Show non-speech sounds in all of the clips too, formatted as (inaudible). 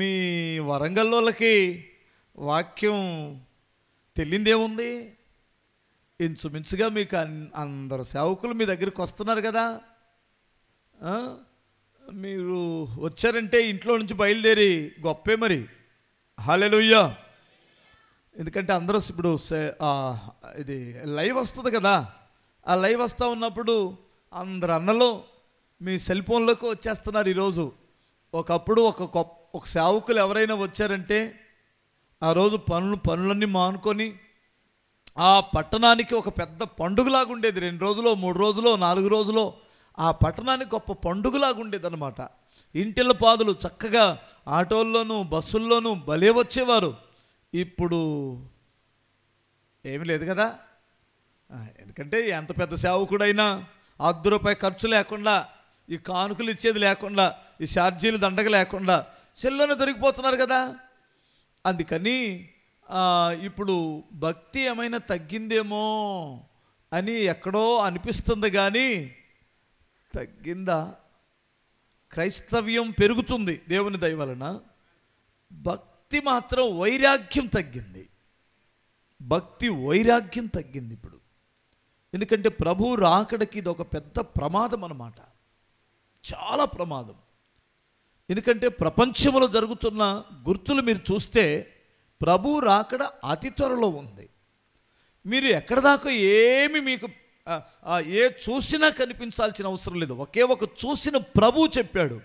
మీ వరంగల్లోళ్ళకి వాక్యం తెలియదేముంది ఇంచుమించుగా మీకు అందరు సేవకులు మీ దగ్గరికి వస్తున్నారు కదా మీరు వచ్చారంటే ఇంట్లో నుంచి బయలుదేరి గొప్పే మరి హాలెలుయ్యా ఎందుకంటే అందరూ ఇప్పుడు ఇది లైవ్ వస్తుంది కదా ఆ లైవ్ వస్తూ ఉన్నప్పుడు అందరు అన్నలు మీ సెల్ ఫోన్లోకి వచ్చేస్తున్నారు ఈరోజు ఒకప్పుడు ఒక గొప్ప ఒక సేవకులు ఎవరైనా వచ్చారంటే ఆ రోజు పనులు పనులన్నీ మానుకొని ఆ పట్టణానికి ఒక పెద్ద పండుగలాగా ఉండేది రెండు రోజులో మూడు రోజులు నాలుగు రోజులు ఆ పట్టణానికి గొప్ప పండుగలాగా ఉండేది అనమాట ఇంటిల పాదులు చక్కగా ఆటోల్లోనూ బస్సుల్లోనూ భలే వచ్చేవారు ఇప్పుడు ఏమి లేదు కదా ఎందుకంటే ఎంత పెద్ద సేవకుడైనా అర్ధ రూపాయి ఖర్చు లేకుండా ఈ కానుకలు ఇచ్చేది లేకుండా ఈ ఛార్జీలు దండగ లేకుండా సెల్లోనే దొరికిపోతున్నారు కదా అందుకని ఇప్పుడు భక్తి ఏమైనా తగ్గిందేమో అని ఎక్కడో అనిపిస్తుంది కానీ తగ్గిందా క్రైస్తవ్యం పెరుగుతుంది దేవుని దయ వలన భక్తి మాత్రం వైరాగ్యం తగ్గింది భక్తి వైరాగ్యం తగ్గింది ఇప్పుడు ఎందుకంటే ప్రభు రాకడకి ఇది ఒక పెద్ద ప్రమాదం అన్నమాట చాలా ప్రమాదం ఎందుకంటే ప్రపంచంలో జరుగుతున్న గుర్తులు మీరు చూస్తే ప్రభు రాకడ అతి త్వరలో ఉంది మీరు ఎక్కడ దాకా ఏమి మీకు ఏ చూసినా కనిపించాల్సిన అవసరం లేదు ఒకే ఒక చూసిన ప్రభు చెప్పాడు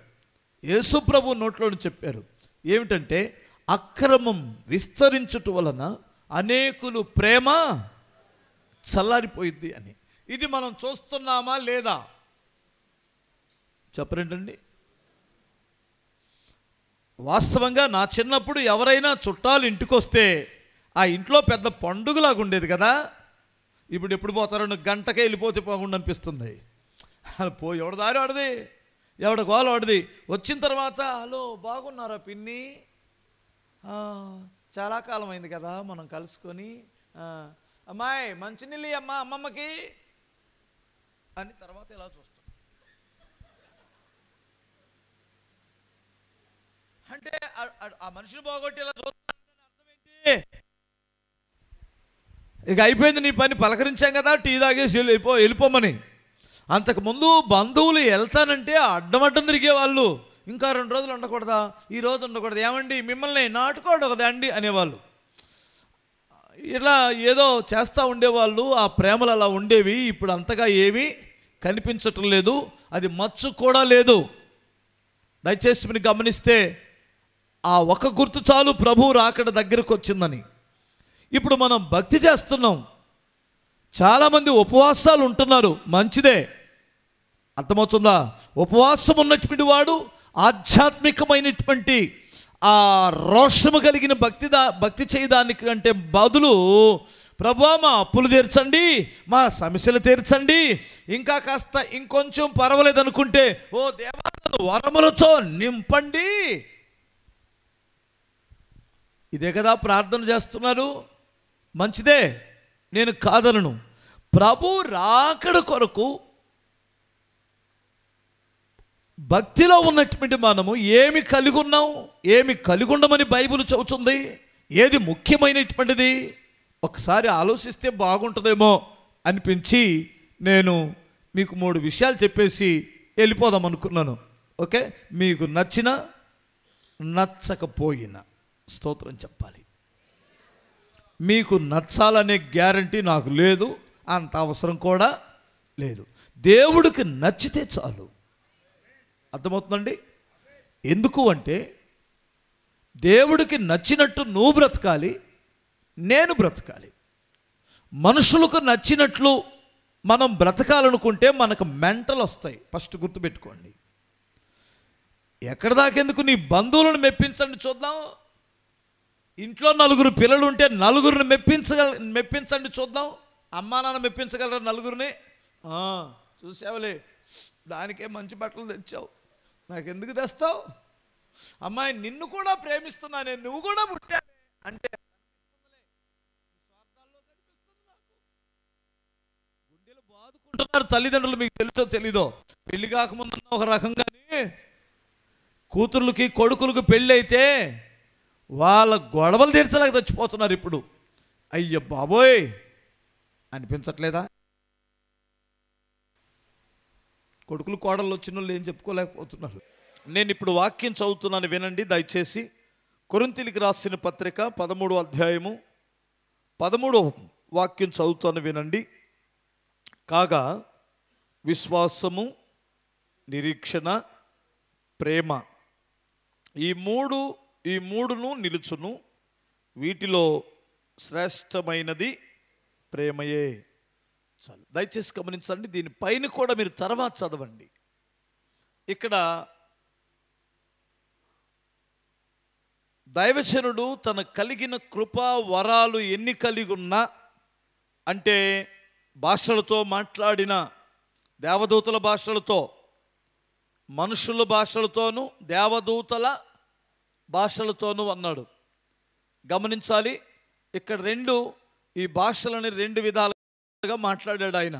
యేసు ప్రభు నోట్లోని చెప్పారు ఏమిటంటే అక్రమం విస్తరించుట వలన అనేకులు ప్రేమ చల్లారిపోయింది అని ఇది మనం చూస్తున్నామా లేదా చెప్పరేంటండి వాస్తవంగా నా చిన్నప్పుడు ఎవరైనా చుట్టాలు ఇంటికొస్తే ఆ ఇంట్లో పెద్ద పండుగలాగా ఉండేది కదా ఇప్పుడు ఎప్పుడు పోతారో నువ్వు గంటకే వెళ్ళిపోతే పోకుండా అనిపిస్తుంది అలా పో ఎవడ దారి ఆడది ఎవడ గోల ఆడది వచ్చిన తర్వాత హలో బాగున్నారా పిన్ని చాలా కాలం అయింది కదా మనం కలుసుకొని అమ్మాయి మంచినీళ్ళు అమ్మ అమ్మమ్మకి అని తర్వాత ఇలా చూస్తాం అంటే ఆ మనిషిని పోగొట్టేలా చూస్తానంటే ఇక అయిపోయింది నీ పని పలకరించాం కదా టీ తాగేసి వెళ్ళిపో వెళ్ళిపోమని అంతకుముందు బంధువులు వెళ్తానంటే అడ్డమడ్డం తిరిగే వాళ్ళు ఇంకా రెండు రోజులు ఉండకూడదా ఈ రోజు ఉండకూడదు ఏమండి మిమ్మల్ని కదా అండి అనేవాళ్ళు ఇలా ఏదో చేస్తూ ఉండేవాళ్ళు ఆ ప్రేమలు అలా ఉండేవి ఇప్పుడు అంతగా ఏమీ కనిపించటం లేదు అది మచ్చు కూడా లేదు దయచేసి మీరు గమనిస్తే ఆ ఒక గుర్తు చాలు ప్రభువు రాకడ దగ్గరకు వచ్చిందని ఇప్పుడు మనం భక్తి చేస్తున్నాం చాలామంది ఉపవాసాలు ఉంటున్నారు మంచిదే అర్థమవుతుందా ఉపవాసం ఉన్నటువంటి వాడు ఆధ్యాత్మికమైనటువంటి ఆ రోషము కలిగిన భక్తి దా భక్తి చేయడానికి అంటే బదులు ప్రభా మా అప్పులు తీర్చండి మా సమస్యలు తీర్చండి ఇంకా కాస్త ఇంకొంచెం పర్వాలేదనుకుంటే ఓ దేవాలను వరములతో నింపండి ఇదే కదా ప్రార్థన చేస్తున్నారు మంచిదే నేను కాదలను ప్రభు రాకడ కొరకు భక్తిలో ఉన్నటువంటి మనము ఏమి కలిగి ఉన్నాం ఏమి కలిగి ఉండమని బైబుల్ చెబుతుంది ఏది ముఖ్యమైనటువంటిది ఒకసారి ఆలోచిస్తే బాగుంటుందేమో అనిపించి నేను మీకు మూడు విషయాలు చెప్పేసి వెళ్ళిపోదాం అనుకున్నాను ఓకే మీకు నచ్చిన నచ్చకపోయినా స్తోత్రం చెప్పాలి మీకు నచ్చాలనే గ్యారంటీ నాకు లేదు అంత అవసరం కూడా లేదు దేవుడికి నచ్చితే చాలు అర్థమవుతుందండి ఎందుకు అంటే దేవుడికి నచ్చినట్టు నువ్వు బ్రతకాలి నేను బ్రతకాలి మనుషులకు నచ్చినట్లు మనం బ్రతకాలనుకుంటే మనకు మెంటలు వస్తాయి ఫస్ట్ గుర్తుపెట్టుకోండి ఎక్కడ దాకెందుకు నీ బంధువులను మెప్పించండి చూద్దాం ఇంట్లో నలుగురు పిల్లలు ఉంటే నలుగురిని మెప్పించగల మెప్పించండి చూద్దాం అమ్మా నాన్న మెప్పించగలరా నలుగురిని చూసావులే దానికే మంచి బట్టలు తెచ్చావు నాకు ఎందుకు తెస్తావు అమ్మాయి నిన్ను కూడా ప్రేమిస్తున్నానే నువ్వు కూడా పుట్టావు అంటే గుండెలు బాదుకుంటున్నారు తల్లిదండ్రులు మీకు తెలుసో తెలీదో పెళ్లి కాకముందు ఒక రకంగానే కూతుర్లకి కొడుకులకు పెళ్ళి అయితే వాళ్ళ గొడవలు తీర్చలేక చచ్చిపోతున్నారు ఇప్పుడు అయ్య బాబోయ్ అనిపించట్లేదా కొడుకులు కోడలు వచ్చిన వాళ్ళు ఏం చెప్పుకోలేకపోతున్నారు నేను ఇప్పుడు వాక్యం చదువుతున్నాను వినండి దయచేసి కొరింతిలికి రాసిన పత్రిక పదమూడు అధ్యాయము పదమూడు వాక్యం చదువుతాను వినండి కాగా విశ్వాసము నిరీక్షణ ప్రేమ ఈ మూడు ఈ మూడును నిలుచును వీటిలో శ్రేష్టమైనది ప్రేమయే చాలు దయచేసి గమనించండి దీని పైన కూడా మీరు తర్వాత చదవండి ఇక్కడ దైవచనుడు తన కలిగిన కృపా వరాలు ఎన్ని కలిగి ఉన్నా అంటే భాషలతో మాట్లాడిన దేవదూతల భాషలతో మనుషుల భాషలతోనూ దేవదూతల భాషలతోనూ అన్నాడు గమనించాలి ఇక్కడ రెండు ఈ భాషలని రెండు విధాలుగా మాట్లాడాడు ఆయన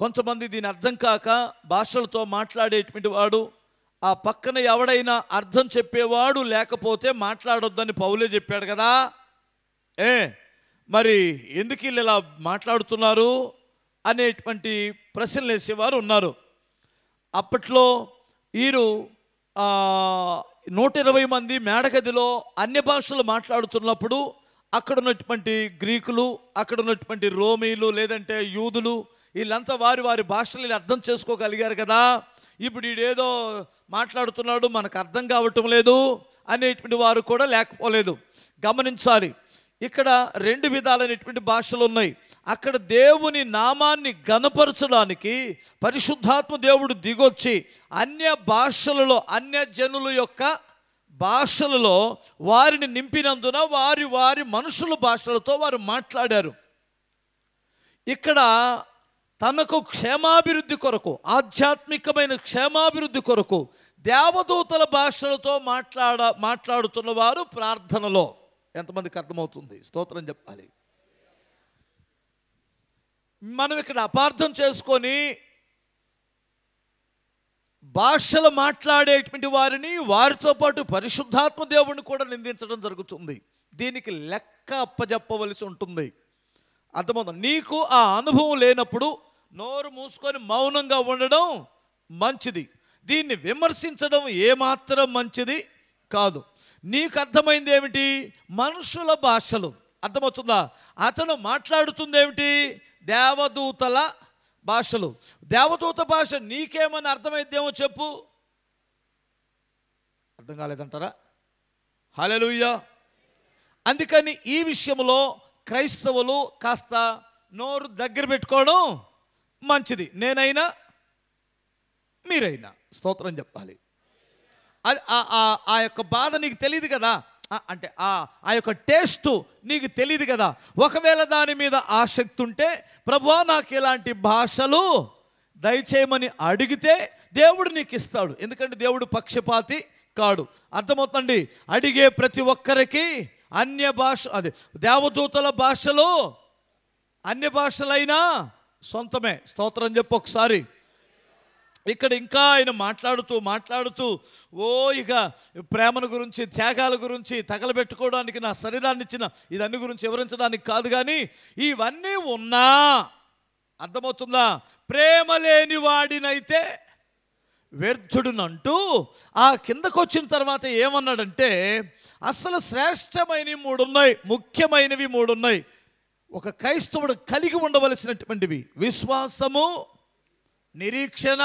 కొంతమంది దీని అర్థం కాక భాషలతో మాట్లాడేటువంటి వాడు ఆ పక్కన ఎవడైనా అర్థం చెప్పేవాడు లేకపోతే మాట్లాడొద్దని పౌలే చెప్పాడు కదా ఏ మరి ఎందుకు వీళ్ళు ఇలా మాట్లాడుతున్నారు అనేటువంటి ప్రశ్నలు వేసేవారు ఉన్నారు అప్పట్లో వీరు నూట ఇరవై మంది మేడగదిలో అన్య భాషలు మాట్లాడుతున్నప్పుడు అక్కడ ఉన్నటువంటి గ్రీకులు అక్కడ ఉన్నటువంటి రోమీలు లేదంటే యూదులు వీళ్ళంతా వారి వారి భాషలు అర్థం చేసుకోగలిగారు కదా ఇప్పుడు ఈడేదో మాట్లాడుతున్నాడు మనకు అర్థం కావటం లేదు అనేటువంటి వారు కూడా లేకపోలేదు గమనించాలి ఇక్కడ రెండు విధాలైనటువంటి భాషలు ఉన్నాయి అక్కడ దేవుని నామాన్ని గనపరచడానికి పరిశుద్ధాత్మ దేవుడు దిగొచ్చి అన్య భాషలలో అన్య జనుల యొక్క భాషలలో వారిని నింపినందున వారి వారి మనుషుల భాషలతో వారు మాట్లాడారు ఇక్కడ తనకు క్షేమాభివృద్ధి కొరకు ఆధ్యాత్మికమైన క్షేమాభివృద్ధి కొరకు దేవదూతల భాషలతో మాట్లాడ మాట్లాడుతున్నవారు ప్రార్థనలో ఎంతమందికి అర్థమవుతుంది స్తోత్రం చెప్పాలి మనం ఇక్కడ అపార్థం చేసుకొని భాషలు మాట్లాడేటువంటి వారిని వారితో పాటు పరిశుద్ధాత్మ దేవుడిని కూడా నిందించడం జరుగుతుంది దీనికి లెక్క అప్పజెప్పవలసి ఉంటుంది అర్థమవుతుంది నీకు ఆ అనుభవం లేనప్పుడు నోరు మూసుకొని మౌనంగా ఉండడం మంచిది దీన్ని విమర్శించడం ఏమాత్రం మంచిది కాదు నీకు అర్థమైంది ఏమిటి మనుషుల భాషలు అర్థమవుతుందా అతను మాట్లాడుతుంది ఏమిటి దేవదూతల భాషలు దేవదూత భాష నీకేమని అర్థమైందేమో చెప్పు అర్థం కాలేదంటారా హలలుయ్యా అందుకని ఈ విషయంలో క్రైస్తవులు కాస్త నోరు దగ్గర పెట్టుకోవడం మంచిది నేనైనా మీరైనా స్తోత్రం చెప్పాలి అది ఆ యొక్క బాధ నీకు తెలియదు కదా అంటే ఆ యొక్క టేస్ట్ నీకు తెలియదు కదా ఒకవేళ దాని మీద ఆసక్తి ఉంటే ప్రభువా నాకు ఇలాంటి భాషలు దయచేయమని అడిగితే దేవుడు నీకు ఇస్తాడు ఎందుకంటే దేవుడు పక్షపాతి కాడు అర్థమవుతండి అడిగే ప్రతి ఒక్కరికి అన్య భాష అదే దేవదూతల భాషలు అన్య భాషలైనా సొంతమే స్తోత్రం చెప్పు ఒకసారి ఇక్కడ ఇంకా ఆయన మాట్లాడుతూ మాట్లాడుతూ ఓ ఇక ప్రేమను గురించి త్యాగాల గురించి తగలబెట్టుకోవడానికి నా శరీరాన్ని ఇచ్చిన ఇదన్నీ గురించి వివరించడానికి కాదు కానీ ఇవన్నీ ఉన్నా అర్థమవుతుందా ప్రేమ లేని వాడినైతే వ్యర్థుడునంటూ ఆ కిందకు వచ్చిన తర్వాత ఏమన్నాడంటే అసలు శ్రేష్టమైనవి మూడున్నాయి ముఖ్యమైనవి మూడున్నాయి ఒక క్రైస్తవుడు కలిగి ఉండవలసినటువంటివి విశ్వాసము నిరీక్షణ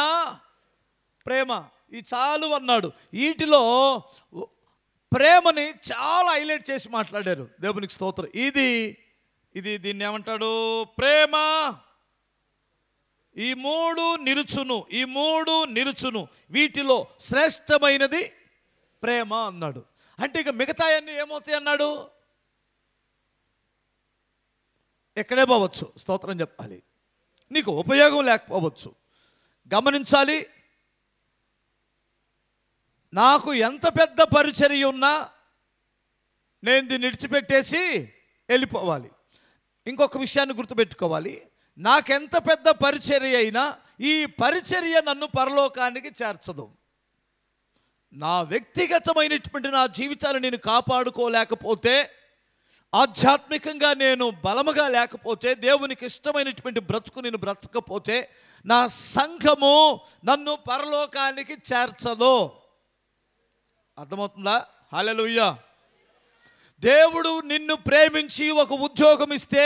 ప్రేమ ఈ చాలు అన్నాడు వీటిలో ప్రేమని చాలా హైలైట్ చేసి మాట్లాడారు దేవునికి స్తోత్రం ఇది ఇది దీన్ని ఏమంటాడు ప్రేమ ఈ మూడు నిరుచును ఈ మూడు నిరుచును వీటిలో శ్రేష్టమైనది ప్రేమ అన్నాడు అంటే ఇక మిగతా అన్నీ ఏమవుతాయి అన్నాడు ఎక్కడే పోవచ్చు స్తోత్రం చెప్పాలి నీకు ఉపయోగం లేకపోవచ్చు గమనించాలి నాకు ఎంత పెద్ద పరిచర్య ఉన్నా నేను దీన్ని విడిచిపెట్టేసి వెళ్ళిపోవాలి ఇంకొక విషయాన్ని గుర్తుపెట్టుకోవాలి నాకెంత పెద్ద పరిచర్య అయినా ఈ పరిచర్య నన్ను పరలోకానికి చేర్చదు నా వ్యక్తిగతమైనటువంటి నా జీవితాన్ని నేను కాపాడుకోలేకపోతే ఆధ్యాత్మికంగా నేను బలముగా లేకపోతే దేవునికి ఇష్టమైనటువంటి బ్రతుకు నేను బ్రతకపోతే నా సంఘము నన్ను పరలోకానికి చేర్చదు అర్థమవుతుందా హలలుయ్య దేవుడు నిన్ను ప్రేమించి ఒక ఉద్యోగం ఇస్తే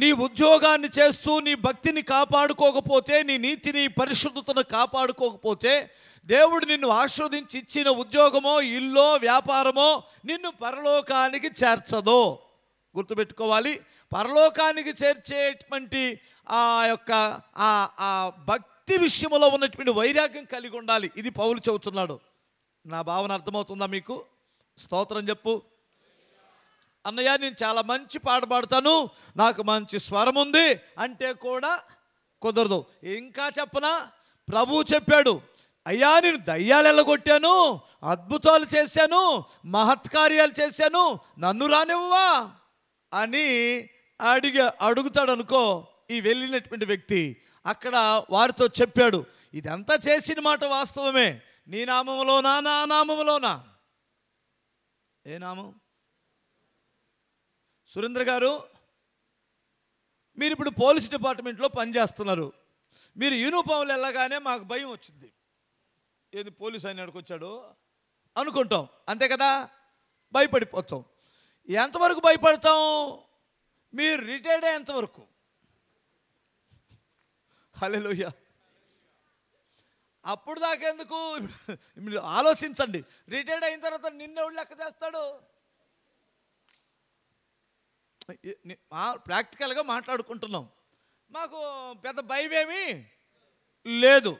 నీ ఉద్యోగాన్ని చేస్తూ నీ భక్తిని కాపాడుకోకపోతే నీ నీతిని పరిశుద్ధతను కాపాడుకోకపోతే దేవుడు నిన్ను ఆస్వాదించి ఇచ్చిన ఉద్యోగమో ఇల్లో వ్యాపారమో నిన్ను పరలోకానికి చేర్చదు గుర్తుపెట్టుకోవాలి పరలోకానికి చేర్చేటువంటి ఆ యొక్క ఆ ఆ భక్తి విషయంలో ఉన్నటువంటి వైరాగ్యం కలిగి ఉండాలి ఇది పౌలు చెబుతున్నాడు నా భావన అర్థమవుతుందా మీకు స్తోత్రం చెప్పు అన్నయ్య నేను చాలా మంచి పాట పాడతాను నాకు మంచి స్వరం ఉంది అంటే కూడా కుదరదు ఇంకా చెప్పనా ప్రభు చెప్పాడు అయ్యా నేను దయ్యాలు వెళ్ళగొట్టాను అద్భుతాలు చేశాను మహత్కార్యాలు చేశాను నన్ను రానివ్వా అని అడిగా అడుగుతాడు అనుకో ఈ వెళ్ళినటువంటి వ్యక్తి అక్కడ వారితో చెప్పాడు ఇదంతా చేసిన మాట వాస్తవమే నీ నామంలోనా నా నామంలోనా ఏ నామం సురేంద్ర గారు మీరు ఇప్పుడు పోలీస్ డిపార్ట్మెంట్లో పనిచేస్తున్నారు మీరు యూనిఫామ్లు వెళ్ళగానే మాకు భయం వచ్చింది ఏది పోలీస్ ఆయన వచ్చాడు అనుకుంటాం అంతే కదా భయపడిపోతాం ఎంతవరకు భయపడతాం మీరు రిటైర్డ్ అయ్యేంతవరకు హలోయ అప్పుడు దాకెందుకు మీరు ఆలోచించండి రిటైర్డ్ అయిన తర్వాత నిన్నెవడు లెక్క చేస్తాడు ప్రాక్టికల్గా మాట్లాడుకుంటున్నాం మాకు పెద్ద భయం లేదు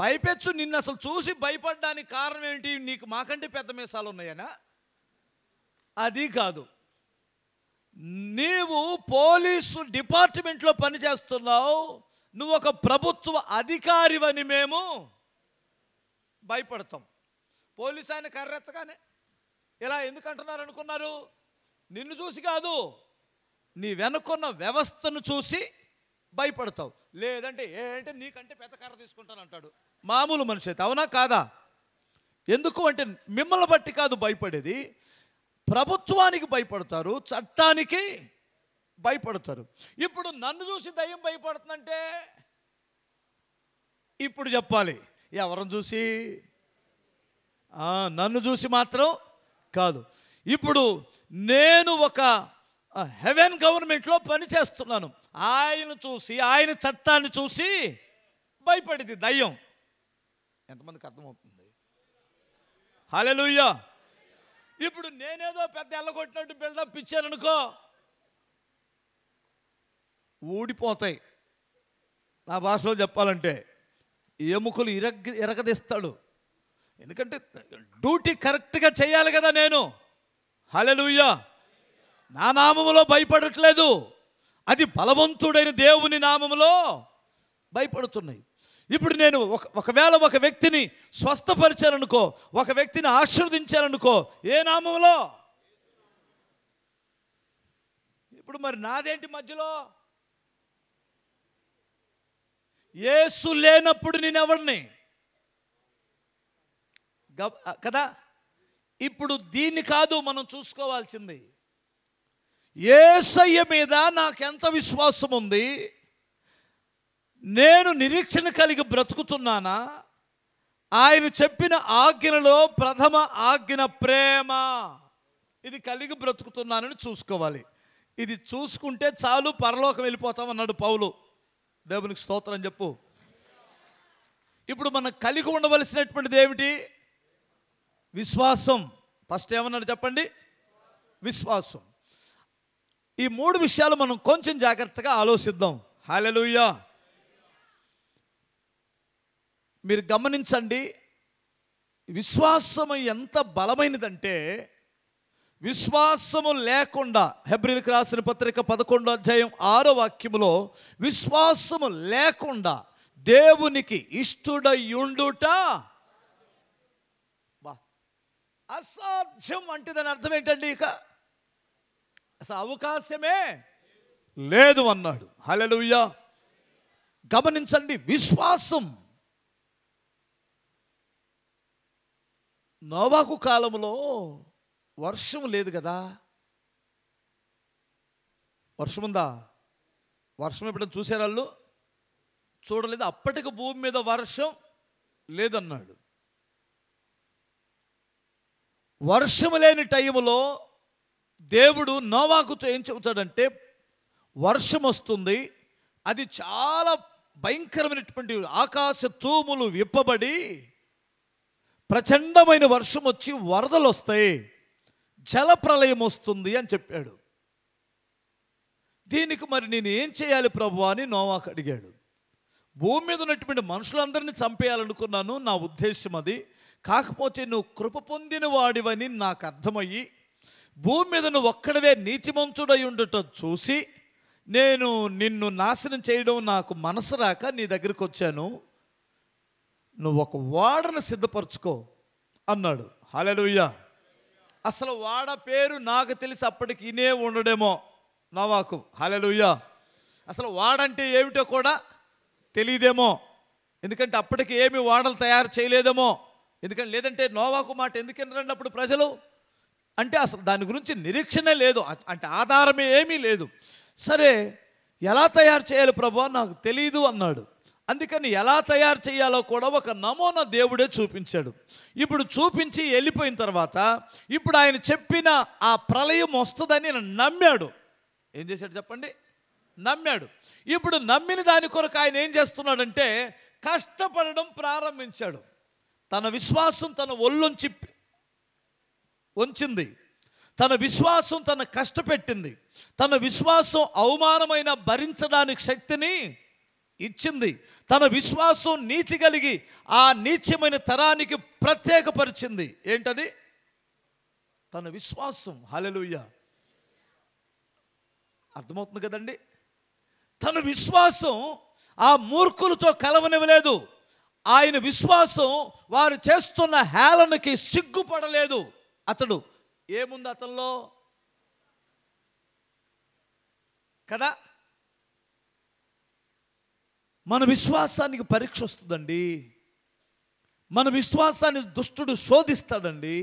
పైపెచ్చు నిన్ను అసలు చూసి భయపడడానికి కారణం ఏంటి నీకు మాకంటే పెద్ద మీసాలు ఉన్నాయనా అది కాదు నీవు పోలీసు డిపార్ట్మెంట్లో పనిచేస్తున్నావు నువ్వు ఒక ప్రభుత్వ అధికారివని మేము భయపడతాం పోలీసు ఆయన కర్రెత్తగానే ఇలా ఎందుకంటున్నారు అనుకున్నారు నిన్ను చూసి కాదు నీ వెనుకున్న వ్యవస్థను చూసి భయపడతావు లేదంటే ఏంటంటే నీకంటే పెద్ద కర్ర తీసుకుంటాను అంటాడు మామూలు మనిషి అయితే అవునా కాదా ఎందుకు అంటే మిమ్మల్ని బట్టి కాదు భయపడేది ప్రభుత్వానికి భయపడతారు చట్టానికి భయపడతారు ఇప్పుడు నన్ను చూసి దయ్యం భయపడుతుందంటే ఇప్పుడు చెప్పాలి ఎవరిని చూసి నన్ను చూసి మాత్రం కాదు ఇప్పుడు నేను ఒక హెవెన్ గవర్నమెంట్లో పనిచేస్తున్నాను ఆయన చూసి ఆయన చట్టాన్ని చూసి భయపడింది దయ్యం ఎంతమందికి అర్థమవుతుంది హలెలుయ్యా ఇప్పుడు నేనేదో పెద్ద ఎల్లగొట్టినట్టు బిల్డప్ ఇచ్చాననుకో ఊడిపోతాయి నా భాషలో చెప్పాలంటే ఎముకలు ఇరగ్ ఇరగదీస్తాడు ఎందుకంటే డ్యూటీ కరెక్ట్గా చేయాలి కదా నేను హలెలుయ్యా నా నామములో భయపడట్లేదు అది బలవంతుడైన దేవుని నామంలో భయపడుతున్నాయి ఇప్పుడు నేను ఒక ఒకవేళ ఒక వ్యక్తిని స్వస్థపరిచాననుకో ఒక వ్యక్తిని ఆశీర్వదించాననుకో ఏ నామంలో ఇప్పుడు మరి నాదేంటి మధ్యలో ఏసు లేనప్పుడు నేను ఎవరిని కదా ఇప్పుడు దీన్ని కాదు మనం చూసుకోవాల్సింది ఏసయ్య మీద నాకెంత విశ్వాసం ఉంది నేను నిరీక్షణ కలిగి బ్రతుకుతున్నానా ఆయన చెప్పిన ఆజ్ఞలో ప్రథమ ఆజ్ఞ ప్రేమ ఇది కలిగి బ్రతుకుతున్నానని చూసుకోవాలి ఇది చూసుకుంటే చాలు పరలోకం వెళ్ళిపోతాం అన్నాడు పౌలు దేవునికి స్తోత్రం చెప్పు ఇప్పుడు మనం కలిగి ఉండవలసినటువంటిది ఏమిటి విశ్వాసం ఫస్ట్ ఏమన్నాడు చెప్పండి విశ్వాసం ఈ మూడు విషయాలు మనం కొంచెం జాగ్రత్తగా ఆలోచిద్దాం హాలెలుయ్యా మీరు గమనించండి విశ్వాసము ఎంత బలమైనదంటే విశ్వాసము లేకుండా హెబ్రిల్కి రాసిన పత్రిక పదకొండో అధ్యాయం ఆరో వాక్యములో విశ్వాసము లేకుండా దేవునికి ఇష్టడయుండుట అసాధ్యం అంటే దాని అర్థం ఏంటండి ఇక అసలు అవకాశమే లేదు అన్నాడు హలలుయ్యా గమనించండి విశ్వాసం నోవాకు కాలంలో వర్షం లేదు కదా వర్షం ఉందా వర్షం ఎప్పుడైనా చూసారు చూడలేదు అప్పటికి భూమి మీద వర్షం లేదన్నాడు వర్షం లేని టైంలో దేవుడు నోవాకుతో ఏం చెబుతాడంటే వర్షం వస్తుంది అది చాలా భయంకరమైనటువంటి ఆకాశ తూములు విప్పబడి ప్రచండమైన వర్షం వచ్చి వరదలు వస్తాయి ప్రళయం వస్తుంది అని చెప్పాడు దీనికి మరి నేను ఏం చేయాలి ప్రభు అని నోవాకు అడిగాడు భూమి మీద ఉన్నటువంటి మనుషులందరినీ చంపేయాలనుకున్నాను నా ఉద్దేశం అది కాకపోతే నువ్వు కృప పొందిన వాడివని నాకు అర్థమయ్యి భూమి మీద నువ్వు ఒక్కడవే నీతిమంతుడై ఉండటం చూసి నేను నిన్ను నాశనం చేయడం నాకు మనసు రాక నీ దగ్గరికి వచ్చాను నువ్వు ఒక వాడను సిద్ధపరచుకో అన్నాడు హాలెలుయ్యా అసలు వాడ పేరు నాకు తెలిసి అప్పటికి ఇనే ఉండడేమో నవాకు హాలెలుయ్యా అసలు వాడంటే ఏమిటో కూడా తెలియదేమో ఎందుకంటే అప్పటికి ఏమి వాడలు తయారు చేయలేదేమో ఎందుకంటే లేదంటే నోవాకు మాట ఎందుకు అప్పుడు ప్రజలు అంటే అసలు దాని గురించి నిరీక్షణ లేదు అంటే ఆధారమే ఏమీ లేదు సరే ఎలా తయారు చేయాలి ప్రభు నాకు తెలియదు అన్నాడు అందుకని ఎలా తయారు చేయాలో కూడా ఒక నమూనా దేవుడే చూపించాడు ఇప్పుడు చూపించి వెళ్ళిపోయిన తర్వాత ఇప్పుడు ఆయన చెప్పిన ఆ ప్రళయం వస్తుందని నమ్మాడు ఏం చేశాడు చెప్పండి నమ్మాడు ఇప్పుడు నమ్మిన దాని కొరకు ఆయన ఏం చేస్తున్నాడంటే కష్టపడడం ప్రారంభించాడు తన విశ్వాసం తన ఒళ్ళుంచి ఉంచింది తన విశ్వాసం తన కష్టపెట్టింది తన విశ్వాసం అవమానమైన భరించడానికి శక్తిని ఇచ్చింది తన విశ్వాసం నీతి కలిగి ఆ నీచమైన తరానికి ప్రత్యేకపరిచింది ఏంటది తన విశ్వాసం హలలుయ్య అర్థమవుతుంది కదండి తన విశ్వాసం ఆ మూర్ఖులతో కలవనివ్వలేదు ఆయన విశ్వాసం వారు చేస్తున్న హేళనకి సిగ్గుపడలేదు అతడు ఏముంది అతనిలో కదా మన విశ్వాసానికి పరీక్ష వస్తుందండి మన విశ్వాసాన్ని దుష్టుడు శోధిస్తాడండి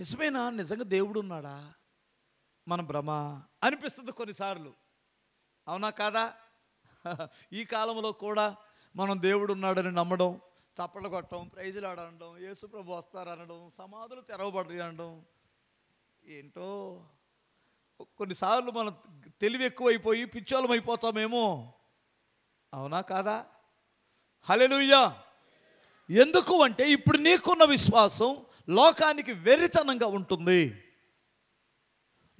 నిజమేనా నిజంగా దేవుడు ఉన్నాడా మన భ్రమ అనిపిస్తుంది కొన్నిసార్లు అవునా కాదా (laughs) ఈ కాలంలో కూడా మనం దేవుడు ఉన్నాడని నమ్మడం చప్పట్లు కొట్టడం ప్రైజులు ఆడడం యేసుప్రభు వస్తారనడం సమాధులు తెరవబడి అనడం ఏంటో కొన్నిసార్లు మనం తెలివి ఎక్కువైపోయి పిచ్చోళం అయిపోతామేమో అవునా కాదా హలెలుయ్యా ఎందుకు అంటే ఇప్పుడు నీకున్న విశ్వాసం లోకానికి వెర్రితనంగా ఉంటుంది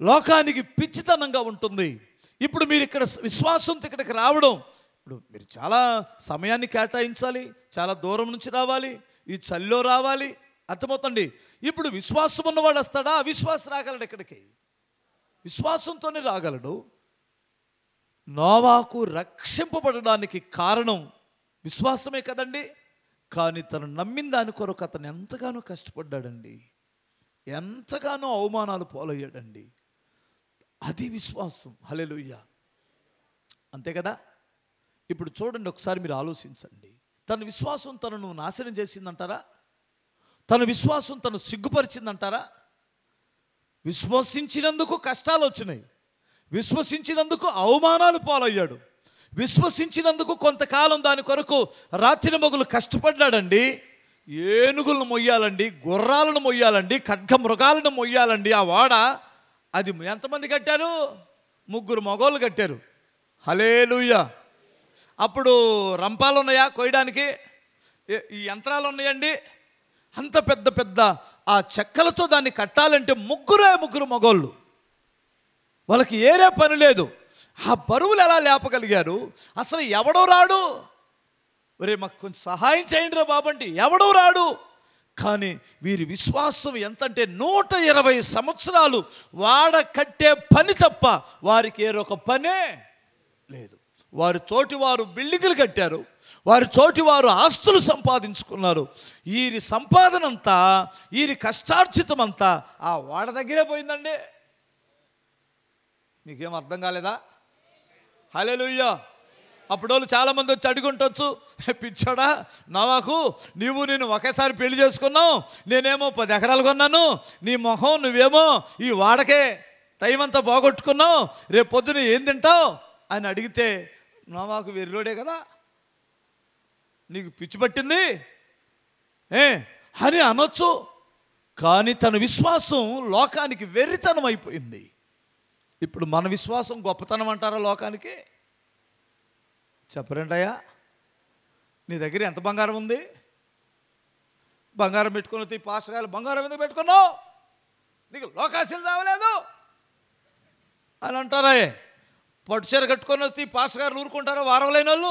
లోకానికి పిచ్చితనంగా ఉంటుంది ఇప్పుడు మీరు ఇక్కడ విశ్వాసంతో ఇక్కడికి రావడం ఇప్పుడు మీరు చాలా సమయాన్ని కేటాయించాలి చాలా దూరం నుంచి రావాలి ఈ చలిలో రావాలి అర్థమవుతుంది ఇప్పుడు విశ్వాసం ఉన్నవాడు వస్తాడా అవిశ్వాసం రాగలడు ఇక్కడికి విశ్వాసంతోనే రాగలడు నోవాకు రక్షింపబడడానికి కారణం విశ్వాసమే కదండి కానీ తను నమ్మిన దాని కొరకు అతను ఎంతగానో కష్టపడ్డాడండి ఎంతగానో అవమానాలు పోలయ్యాడండి అది విశ్వాసం హలెలుయ్య అంతే కదా ఇప్పుడు చూడండి ఒకసారి మీరు ఆలోచించండి తన విశ్వాసం తనను నాశనం చేసిందంటారా తన విశ్వాసం తను సిగ్గుపరిచిందంటారా విశ్వసించినందుకు కష్టాలు వచ్చినాయి విశ్వసించినందుకు అవమానాలు పాలయ్యాడు విశ్వసించినందుకు కొంతకాలం దాని కొరకు రాత్రి మగులు కష్టపడ్డాడండి ఏనుగులను మొయ్యాలండి గుర్రాలను మొయ్యాలండి ఖడ్గ మృగాలను మొయ్యాలండి ఆ వాడ అది ఎంతమంది కట్టారు ముగ్గురు మొగోళ్ళు కట్టారు హలే అప్పుడు రంపాలు ఉన్నాయా కొయ్యడానికి ఈ యంత్రాలు ఉన్నాయండి అంత పెద్ద పెద్ద ఆ చెక్కలతో దాన్ని కట్టాలంటే ముగ్గురే ముగ్గురు మగోళ్ళు వాళ్ళకి ఏరే పని లేదు ఆ బరువులు ఎలా లేపగలిగారు అసలు ఎవడో రాడు మరి మాకు కొంచెం సహాయం చేయండి రా బాబు అంటే ఎవడో రాడు కానీ వీరి విశ్వాసం ఎంతంటే నూట ఇరవై సంవత్సరాలు వాడ కట్టే పని తప్ప వారికి ఏరొక పనే లేదు వారి చోటి వారు బిల్డింగులు కట్టారు వారి చోటి వారు ఆస్తులు సంపాదించుకున్నారు వీరి సంపాదనంతా వీరి కష్టార్జితమంతా ఆ వాడ దగ్గరే పోయిందండి మీకేం అర్థం కాలేదా హలే లుయ్యా అప్పుడు వాళ్ళు చాలామంది వచ్చి అడుగుంటొచ్చు పిచ్చోడా నవాకు నీవు నేను ఒకేసారి పెళ్లి చేసుకున్నావు నేనేమో పది ఎకరాలు కొన్నాను నీ మొహం నువ్వేమో ఈ వాడకే టైం అంతా బాగొట్టుకున్నావు రేపు పొద్దున ఏం తింటావు అని అడిగితే నోవాకు వెర్రోడే కదా నీకు పిచ్చి పట్టింది ఏ అని అనొచ్చు కానీ తన విశ్వాసం లోకానికి వెర్రితనం అయిపోయింది ఇప్పుడు మన విశ్వాసం గొప్పతనం అంటారా లోకానికి చెప్పరండి అయ్యా నీ దగ్గర ఎంత బంగారం ఉంది బంగారం పెట్టుకున్న తీ పాస్టగాలు బంగారం ఎందుకు పెట్టుకున్నావు నీకు లోకాశలు రావలేదు అని అంటారాయే పట్టుచీర కట్టుకొని వస్తే పాస్ గారు ఊరుకుంటారో వారం వాళ్ళు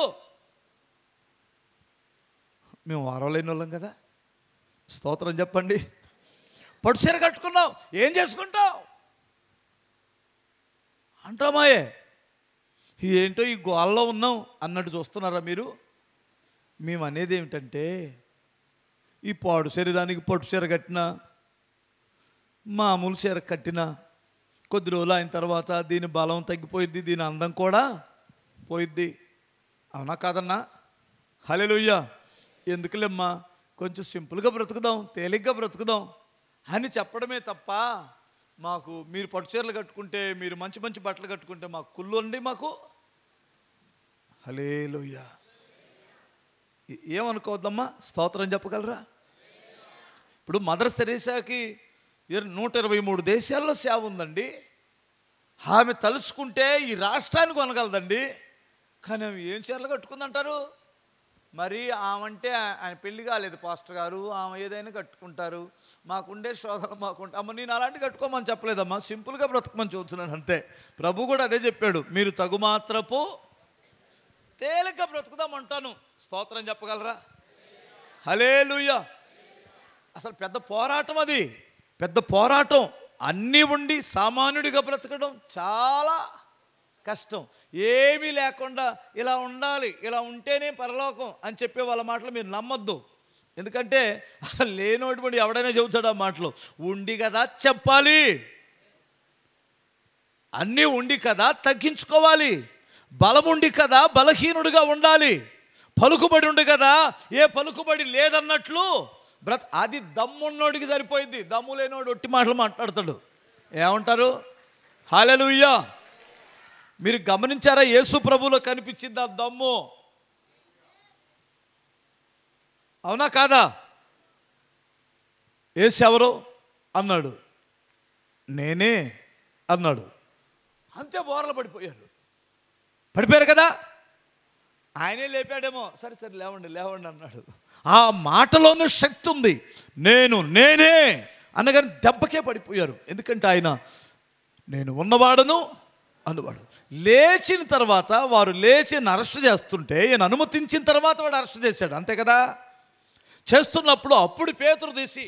మేము వారం లేని వాళ్ళం కదా స్తోత్రం చెప్పండి పట్టుచీర కట్టుకున్నాం ఏం చేసుకుంటాం అంటామాయే ఏంటో ఈ గోల్లో ఉన్నాం అన్నట్టు చూస్తున్నారా మీరు మేము అనేది ఏమిటంటే ఈ పాడు శరీరానికి పట్టు చీర కట్టినా మామూలు చీర కట్టినా కొద్ది రోజులు అయిన తర్వాత దీని బలం తగ్గిపోయిద్ది దీని అందం కూడా పోయిద్ది అవునా కాదన్నా హలెలుయ్య ఎందుకులేమ్మా కొంచెం సింపుల్గా బ్రతుకుదాం తేలిగ్గా బ్రతుకుదాం అని చెప్పడమే తప్ప మాకు మీరు పట్టుచీరలు కట్టుకుంటే మీరు మంచి మంచి బట్టలు కట్టుకుంటే మాకు కుళ్ళు అండి మాకు హలేలుయ్య ఏమనుకోవద్దమ్మా స్తోత్రం చెప్పగలరా ఇప్పుడు మదర్ సెరీసాకి నూట ఇరవై మూడు దేశాల్లో సేవ ఉందండి ఆమె తలుచుకుంటే ఈ రాష్ట్రానికి కొనగలదండి కానీ ఆమె ఏం చీరలు కట్టుకుందంటారు మరి ఆమంటే ఆయన పెళ్లి కాలేదు పాస్టర్ గారు ఆమె ఏదైనా కట్టుకుంటారు మాకుండే శోధన మాకుంటే అమ్మ నేను అలాంటి కట్టుకోమని చెప్పలేదమ్మా సింపుల్గా బ్రతకమని చూస్తున్నాను అంతే ప్రభు కూడా అదే చెప్పాడు మీరు తగు మాత్రపు తేలిక బ్రతుకుదామంటాను స్తోత్రం చెప్పగలరా హలే అసలు పెద్ద పోరాటం అది పెద్ద పోరాటం అన్నీ ఉండి సామాన్యుడిగా బ్రతకడం చాలా కష్టం ఏమీ లేకుండా ఇలా ఉండాలి ఇలా ఉంటేనే పరలోకం అని చెప్పే వాళ్ళ మాటలు మీరు నమ్మద్దు ఎందుకంటే అసలు లేనటువంటి ఎవడైనా చెబుతాడు ఆ మాటలు ఉండి కదా చెప్పాలి అన్నీ ఉండి కదా తగ్గించుకోవాలి బలం ఉండి కదా బలహీనుడిగా ఉండాలి పలుకుబడి ఉండి కదా ఏ పలుకుబడి లేదన్నట్లు బ్రత్ అది దమ్మున్నోడికి సరిపోయింది దమ్ము లేనోడు ఒట్టి మాటలు మాట్లాడతాడు ఏమంటారు హాలెలుయ్యా మీరు గమనించారా యేసు ప్రభులో కనిపించింది ఆ దమ్ము అవునా కాదా ఏసు ఎవరు అన్నాడు నేనే అన్నాడు అంతే బోర్లు పడిపోయారు పడిపోయారు కదా ఆయనే లేపాడేమో సరే సరే లేవండి లేవండి అన్నాడు ఆ మాటలోనే శక్తి ఉంది నేను నేనే అనగానే దెబ్బకే పడిపోయారు ఎందుకంటే ఆయన నేను ఉన్నవాడను అనువాడు లేచిన తర్వాత వారు లేచి అరెస్ట్ చేస్తుంటే ఈయన అనుమతించిన తర్వాత వాడు అరెస్ట్ చేశాడు అంతే కదా చేస్తున్నప్పుడు అప్పుడు పేతురు తీసి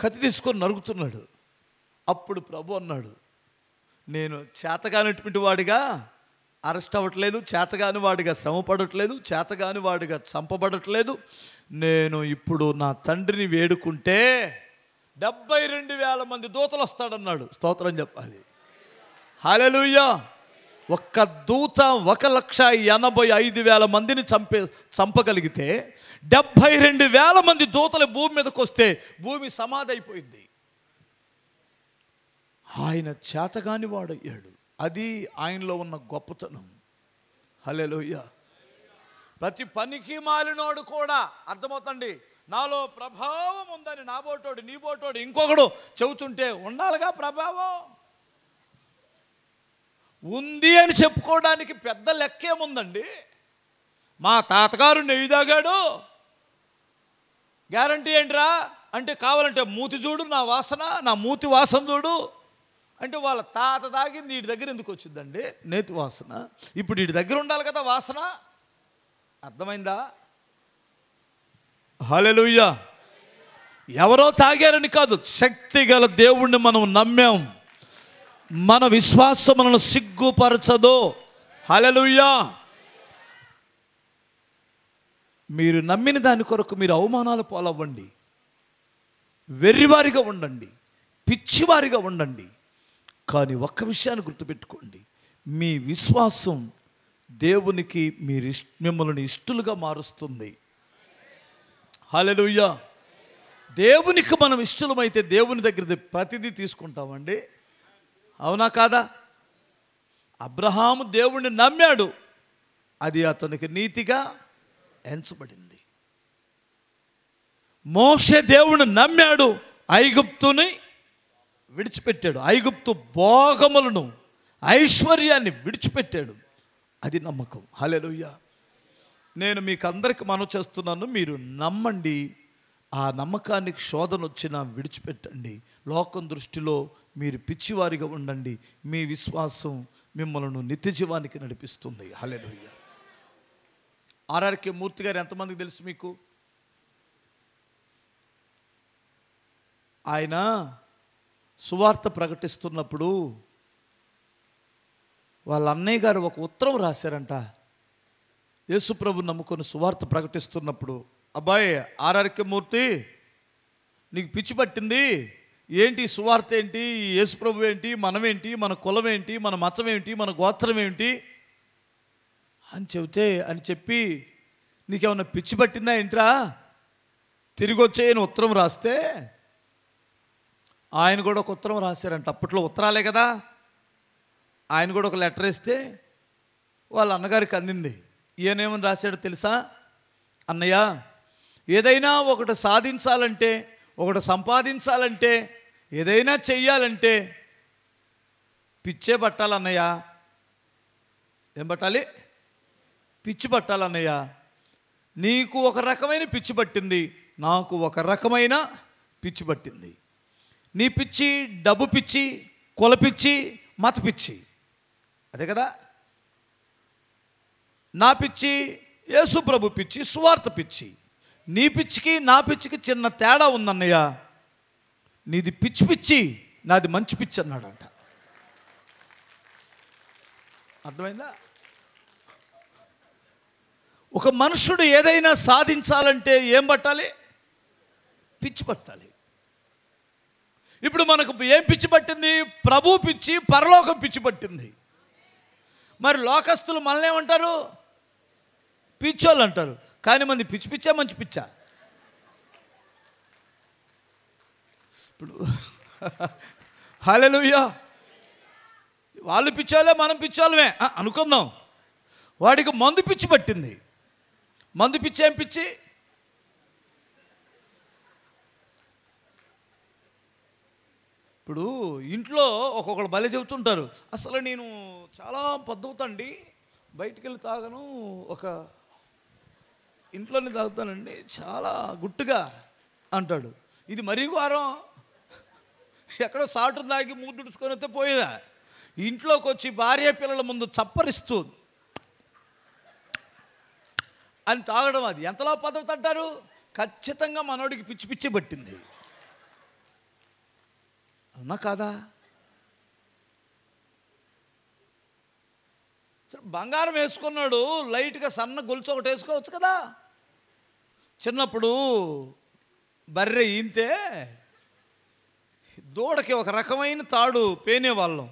కత్తి తీసుకొని నరుగుతున్నాడు అప్పుడు ప్రభు అన్నాడు నేను చేతగానటువంటి వాడిగా అరెస్ట్ అవ్వట్లేదు చేతగాని వాడిగా శ్రమ పడట్లేదు చేతగాని వాడిగా చంపబడట్లేదు నేను ఇప్పుడు నా తండ్రిని వేడుకుంటే డెబ్బై రెండు వేల మంది దూతలు వస్తాడన్నాడు స్తోత్రం చెప్పాలి హాలెలుయ్యా ఒక్క దూత ఒక లక్ష ఎనభై ఐదు వేల మందిని చంపే చంపగలిగితే డెబ్భై రెండు వేల మంది దూతలు భూమి మీదకి వస్తే భూమి సమాధి అయిపోయింది ఆయన చేతగాని వాడయ్యాడు అది ఆయనలో ఉన్న గొప్పతనం హలేలోయ ప్రతి పనికి మాలినోడు కూడా అర్థమవుతండి నాలో ప్రభావం ఉందని నా బోటోడు నీ బోటోడు ఇంకొకడు చెబుతుంటే ఉండాలిగా ప్రభావం ఉంది అని చెప్పుకోవడానికి పెద్ద లెక్కేముందండి మా తాతగారు నెయ్యి తాగాడు గ్యారంటీ ఏంట్రా అంటే కావాలంటే మూతి చూడు నా వాసన నా మూతి వాసన చూడు అంటే వాళ్ళ తాత తాగింది వీటి దగ్గర ఎందుకు వచ్చిందండి నేతి వాసన ఇప్పుడు వీటి దగ్గర ఉండాలి కదా వాసన అర్థమైందా హలెలుయ్యా ఎవరో తాగారని కాదు శక్తి గల దేవుణ్ణి మనం నమ్మాం మన విశ్వాసం మనల్ని సిగ్గుపరచదు హలెలుయ్యా మీరు నమ్మిన దాని కొరకు మీరు అవమానాలు పోలవ్వండి వెర్రివారిగా ఉండండి పిచ్చివారిగా ఉండండి కానీ ఒక్క విషయాన్ని గుర్తుపెట్టుకోండి మీ విశ్వాసం దేవునికి మీరు మిమ్మల్ని ఇష్టలుగా మారుస్తుంది హాలెలుయ్య దేవునికి మనం ఇష్టలమైతే దేవుని దగ్గర ప్రతిదీ తీసుకుంటామండి అవునా కాదా అబ్రహాము దేవుణ్ణి నమ్మాడు అది అతనికి నీతిగా ఎంచబడింది మోషే దేవుణ్ణి నమ్మాడు ఐగుప్తుని విడిచిపెట్టాడు ఐగుప్తు భోగములను ఐశ్వర్యాన్ని విడిచిపెట్టాడు అది నమ్మకం హలెలుయ్య నేను మీకు అందరికి మనం చేస్తున్నాను మీరు నమ్మండి ఆ నమ్మకానికి శోధన వచ్చినా విడిచిపెట్టండి లోకం దృష్టిలో మీరు పిచ్చివారిగా ఉండండి మీ విశ్వాసం మిమ్మల్ని నిత్య జీవానికి నడిపిస్తుంది హలెలుయ్య ఆర్ఆర్కే మూర్తి గారు ఎంతమందికి తెలుసు మీకు ఆయన సువార్త ప్రకటిస్తున్నప్పుడు వాళ్ళ అన్నయ్య గారు ఒక ఉత్తరం రాశారంట యేసుప్రభు నమ్ముకొని సువార్త ప్రకటిస్తున్నప్పుడు అబ్బాయి ఆర్ఆర్కేమూర్తి నీకు పిచ్చి పట్టింది ఏంటి సువార్త ఏంటి యేసుప్రభు ఏంటి మనమేంటి మన కులం ఏంటి మన మతం ఏంటి మన గోత్రం ఏంటి అని చెబితే అని చెప్పి నీకేమన్నా పిచ్చి పట్టిందా ఏంట్రా తిరిగి వచ్చే ఉత్తరం రాస్తే ఆయన కూడా ఒక ఉత్తరం రాశారంట అప్పట్లో ఉత్తరాలే కదా ఆయన కూడా ఒక లెటర్ ఇస్తే వాళ్ళ అన్నగారికి అందింది ఈయనేమని రాశాడో తెలుసా అన్నయ్య ఏదైనా ఒకటి సాధించాలంటే ఒకటి సంపాదించాలంటే ఏదైనా చెయ్యాలంటే పిచ్చే పట్టాలన్నయ్య ఏం పట్టాలి పిచ్చి పట్టాలన్నయ్య నీకు ఒక రకమైన పిచ్చి పట్టింది నాకు ఒక రకమైన పిచ్చి పట్టింది నీ పిచ్చి డబ్బు పిచ్చి కులపిచ్చి మత పిచ్చి అదే కదా నా పిచ్చి యేసుప్రభు పిచ్చి సువార్త పిచ్చి నీ పిచ్చికి నా పిచ్చికి చిన్న తేడా ఉందన్నయ్య నీది పిచ్చి పిచ్చి నాది మంచి పిచ్చి అన్నాడంట అర్థమైందా ఒక మనుషుడు ఏదైనా సాధించాలంటే ఏం పట్టాలి పిచ్చి పట్టాలి ఇప్పుడు మనకు ఏం పిచ్చి పట్టింది ప్రభు పిచ్చి పరలోకం పిచ్చి పట్టింది మరి లోకస్తులు ఏమంటారు పిచ్చోళ్ళు అంటారు కానీ మంది పిచ్చి పిచ్చా మంచి పిచ్చా ఇప్పుడు (laughs) హాలెలుయ్యా వాళ్ళు పిచ్చాలే మనం పిచ్చోళ్ళమే అనుకుందాం వాడికి మందు పిచ్చి పట్టింది మందు పిచ్చి ఏం పిచ్చి ఇప్పుడు ఇంట్లో ఒక్కొక్కరు బలి చెబుతుంటారు అసలు నేను చాలా పద్ధవుతండి బయటికి వెళ్ళి తాగను ఒక ఇంట్లోనే తాగుతానండి చాలా గుట్టుగా అంటాడు ఇది మరీ వారం ఎక్కడో సాటు తాగి మూతుడుచుకొని వస్తే పోయేదా ఇంట్లోకి వచ్చి భార్య పిల్లల ముందు చప్పరిస్తూ అని తాగడం అది ఎంతలో పద్ధతి అంటారు ఖచ్చితంగా మనోడికి పిచ్చి పిచ్చి పట్టింది అవునా కాదా బంగారం వేసుకున్నాడు లైట్గా సన్న గొలుసు ఒకటి వేసుకోవచ్చు కదా చిన్నప్పుడు బర్రె ఈంతే దూడకి ఒక రకమైన తాడు పేనేవాళ్ళం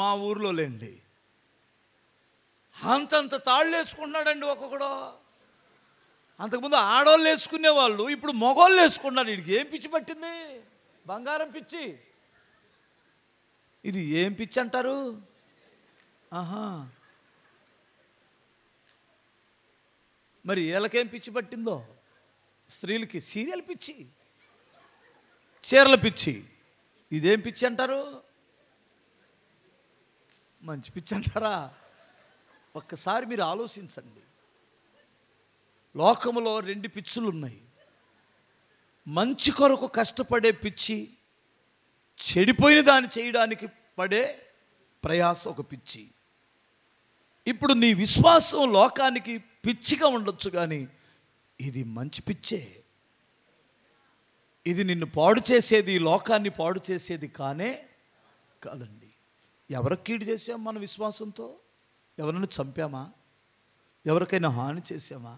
మా ఊర్లో లేండి అంతంత తాళ్ళు వేసుకుంటున్నాడండి ఒక్కొక్కడు అంతకుముందు ఆడవాళ్ళు వేసుకునేవాళ్ళు ఇప్పుడు మగవాళ్ళు వేసుకున్నారు వీడికి ఏం పిచ్చి పట్టింది బంగారం పిచ్చి ఇది ఏం పిచ్చి అంటారు ఆహా మరి వీళ్ళకేం పిచ్చి పట్టిందో స్త్రీలకి సీరియల్ పిచ్చి చీరల పిచ్చి ఇదేం పిచ్చి అంటారు మంచి పిచ్చి అంటారా ఒక్కసారి మీరు ఆలోచించండి లోకంలో రెండు పిచ్చులు ఉన్నాయి మంచి కొరకు కష్టపడే పిచ్చి చెడిపోయిన దాన్ని చేయడానికి పడే ప్రయాస ఒక పిచ్చి ఇప్పుడు నీ విశ్వాసం లోకానికి పిచ్చిగా ఉండొచ్చు కానీ ఇది మంచి పిచ్చే ఇది నిన్ను పాడు చేసేది లోకాన్ని పాడు చేసేది కానే కాదండి ఎవరికి కీడు చేసాం మన విశ్వాసంతో ఎవరిని చంపామా ఎవరికైనా హాని చేసామా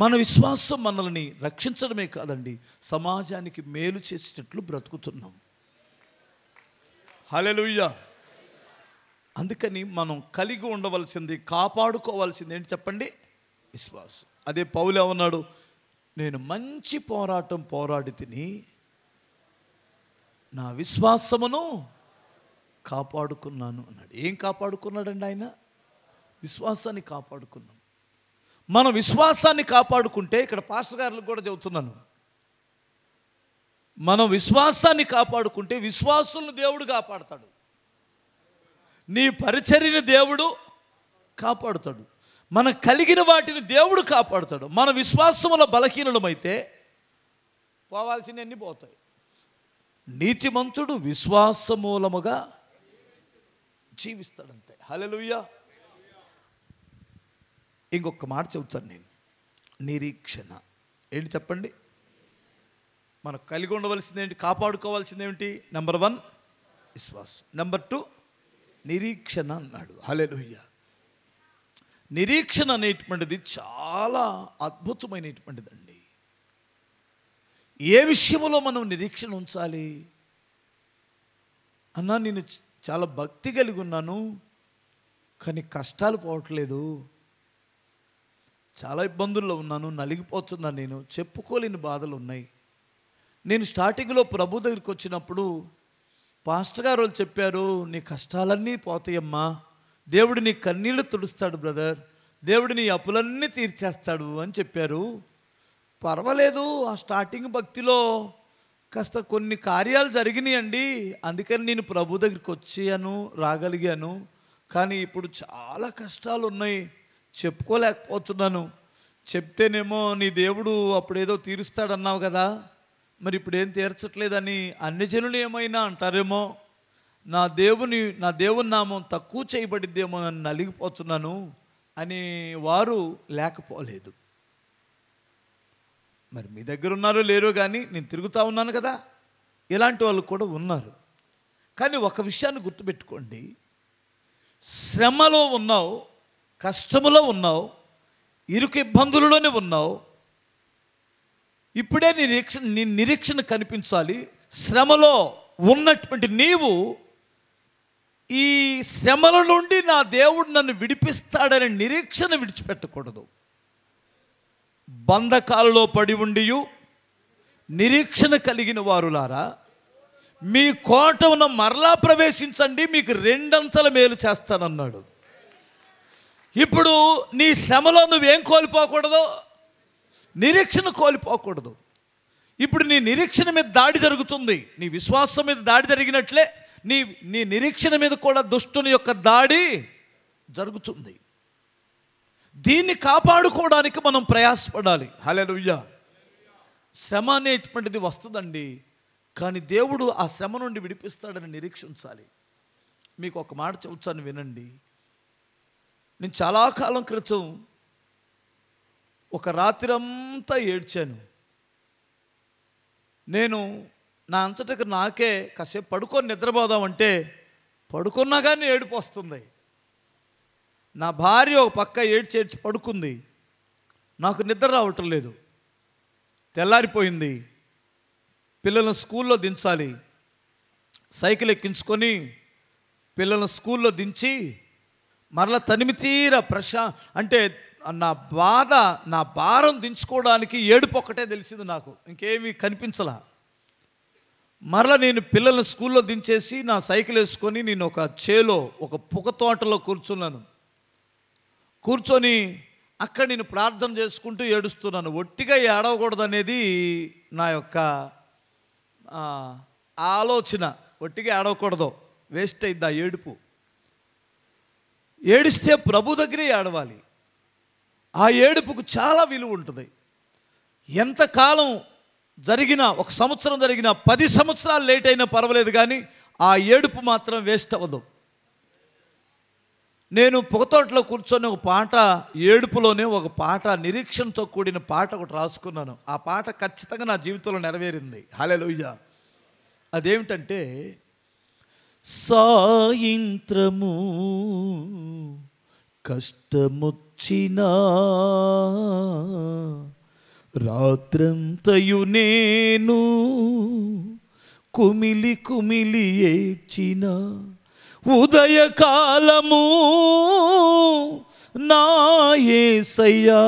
మన విశ్వాసం మనల్ని రక్షించడమే కాదండి సమాజానికి మేలు చేసేటట్లు బ్రతుకుతున్నాం హలెలుయ్య అందుకని మనం కలిగి ఉండవలసింది కాపాడుకోవాల్సింది ఏంటి చెప్పండి విశ్వాసం అదే ఉన్నాడు నేను మంచి పోరాటం పోరాడి తిని నా విశ్వాసమును కాపాడుకున్నాను అన్నాడు ఏం కాపాడుకున్నాడండి ఆయన విశ్వాసాన్ని కాపాడుకున్నాం మన విశ్వాసాన్ని కాపాడుకుంటే ఇక్కడ పాస్టర్ గారికి కూడా చెబుతున్నాను మనం విశ్వాసాన్ని కాపాడుకుంటే విశ్వాసులను దేవుడు కాపాడతాడు నీ పరిచర్యని దేవుడు కాపాడుతాడు మన కలిగిన వాటిని దేవుడు కాపాడుతాడు మన విశ్వాసముల బలహీనమైతే పోవాల్సినవన్నీ పోతాయి నీతిమంతుడు విశ్వాసమూలముగా జీవిస్తాడంతే హలలుయ్యా ఇంకొక మాట చెబుతాను నేను నిరీక్షణ ఏంటి చెప్పండి మనం కలిగి ఉండవలసింది ఏంటి కాపాడుకోవాల్సింది ఏమిటి నెంబర్ వన్ విశ్వాసం నెంబర్ టూ నిరీక్షణ అన్నాడు హలెలుయ్య నిరీక్షణ అనేటువంటిది చాలా అద్భుతమైనటువంటిది అండి ఏ విషయంలో మనం నిరీక్షణ ఉంచాలి అన్నా నేను చాలా భక్తి కలిగి ఉన్నాను కానీ కష్టాలు పోవట్లేదు చాలా ఇబ్బందుల్లో ఉన్నాను నలిగిపోతున్నాను నేను చెప్పుకోలేని బాధలు ఉన్నాయి నేను స్టార్టింగ్లో ప్రభు దగ్గరికి వచ్చినప్పుడు పాస్టర్ గారు వాళ్ళు చెప్పారు నీ కష్టాలన్నీ పోతాయమ్మా దేవుడు నీ కన్నీళ్లు తుడుస్తాడు బ్రదర్ దేవుడు నీ అప్పులన్నీ తీర్చేస్తాడు అని చెప్పారు పర్వాలేదు ఆ స్టార్టింగ్ భక్తిలో కాస్త కొన్ని కార్యాలు జరిగినాయండి అందుకని నేను ప్రభు దగ్గరికి వచ్చాను రాగలిగాను కానీ ఇప్పుడు చాలా కష్టాలు ఉన్నాయి చెప్పుకోలేకపోతున్నాను చెప్తేనేమో నీ దేవుడు అప్పుడేదో తీరుస్తాడన్నావు కదా మరి ఇప్పుడు ఏం తీర్చట్లేదని అన్ని జనులు ఏమైనా అంటారేమో నా దేవుని నా దేవుని నామం తక్కువ చేయబడిద్దేమో నన్ను నలిగిపోతున్నాను అని వారు లేకపోలేదు మరి మీ దగ్గర ఉన్నారో లేరో కానీ నేను తిరుగుతూ ఉన్నాను కదా ఇలాంటి వాళ్ళు కూడా ఉన్నారు కానీ ఒక విషయాన్ని గుర్తుపెట్టుకోండి శ్రమలో ఉన్నావు కష్టములో ఉన్నావు ఇరుకు ఇబ్బందులలోనే ఉన్నావు ఇప్పుడే నీ నిరీక్ష నీ నిరీక్షణ కనిపించాలి శ్రమలో ఉన్నటువంటి నీవు ఈ శ్రమల నుండి నా దేవుడు నన్ను విడిపిస్తాడనే నిరీక్షణ విడిచిపెట్టకూడదు బంధకాలలో పడి ఉండి నిరీక్షణ కలిగిన వారులారా మీ కోటమున మరలా ప్రవేశించండి మీకు రెండంతల మేలు చేస్తానన్నాడు ఇప్పుడు నీ శ్రమలో నువ్వేం కోల్పోకూడదు నిరీక్షణ కోల్పోకూడదు ఇప్పుడు నీ నిరీక్షణ మీద దాడి జరుగుతుంది నీ విశ్వాసం మీద దాడి జరిగినట్లే నీ నీ నిరీక్షణ మీద కూడా దుష్టుని యొక్క దాడి జరుగుతుంది దీన్ని కాపాడుకోవడానికి మనం ప్రయాసపడాలి హలెలుయ్య శ్రమ అనేటువంటిది వస్తుందండి కానీ దేవుడు ఆ శ్రమ నుండి విడిపిస్తాడని నిరీక్షించాలి మీకు ఒక మాట చెబుతాను వినండి నేను చాలా కాలం క్రితం ఒక రాత్రంతా ఏడ్చాను నేను నా అంతటికి నాకే కాసేపు పడుకొని నిద్రపోదామంటే పడుకున్నా కానీ ఏడుపు వస్తుంది నా భార్య ఒక పక్క ఏడ్చేడ్చి పడుకుంది నాకు నిద్ర రావటం లేదు తెల్లారిపోయింది పిల్లలను స్కూల్లో దించాలి సైకిల్ ఎక్కించుకొని పిల్లలను స్కూల్లో దించి మరలా తనిమి తీర ప్రశా అంటే నా బాధ నా భారం దించుకోవడానికి ఏడుపు ఒక్కటే తెలిసింది నాకు ఇంకేమీ కనిపించలా మరలా నేను పిల్లల స్కూల్లో దించేసి నా సైకిల్ వేసుకొని నేను ఒక చేలో ఒక పొగ తోటలో కూర్చున్నాను కూర్చొని అక్కడ నేను ప్రార్థన చేసుకుంటూ ఏడుస్తున్నాను ఒట్టిగా ఏడవకూడదు అనేది నా యొక్క ఆలోచన ఒట్టిగా ఏడవకూడదు వేస్ట్ అయింది ఆ ఏడుపు ఏడిస్తే ప్రభు దగ్గరే ఏడవాలి ఆ ఏడుపుకు చాలా విలువ ఉంటుంది ఎంతకాలం జరిగినా ఒక సంవత్సరం జరిగినా పది సంవత్సరాలు లేట్ అయినా పర్వాలేదు కానీ ఆ ఏడుపు మాత్రం వేస్ట్ అవ్వదు నేను పొగతోటలో కూర్చొని ఒక పాట ఏడుపులోనే ఒక పాట నిరీక్షణతో కూడిన పాట ఒకటి రాసుకున్నాను ఆ పాట ఖచ్చితంగా నా జీవితంలో నెరవేరింది హాలే అదేమిటంటే సాయంత్రము కష్టమొచ్చిన రాత్రంతయు నేను కుమిలి కుమిలి ఏడ్చిన ఉదయకాలము నా ఏసయ్యా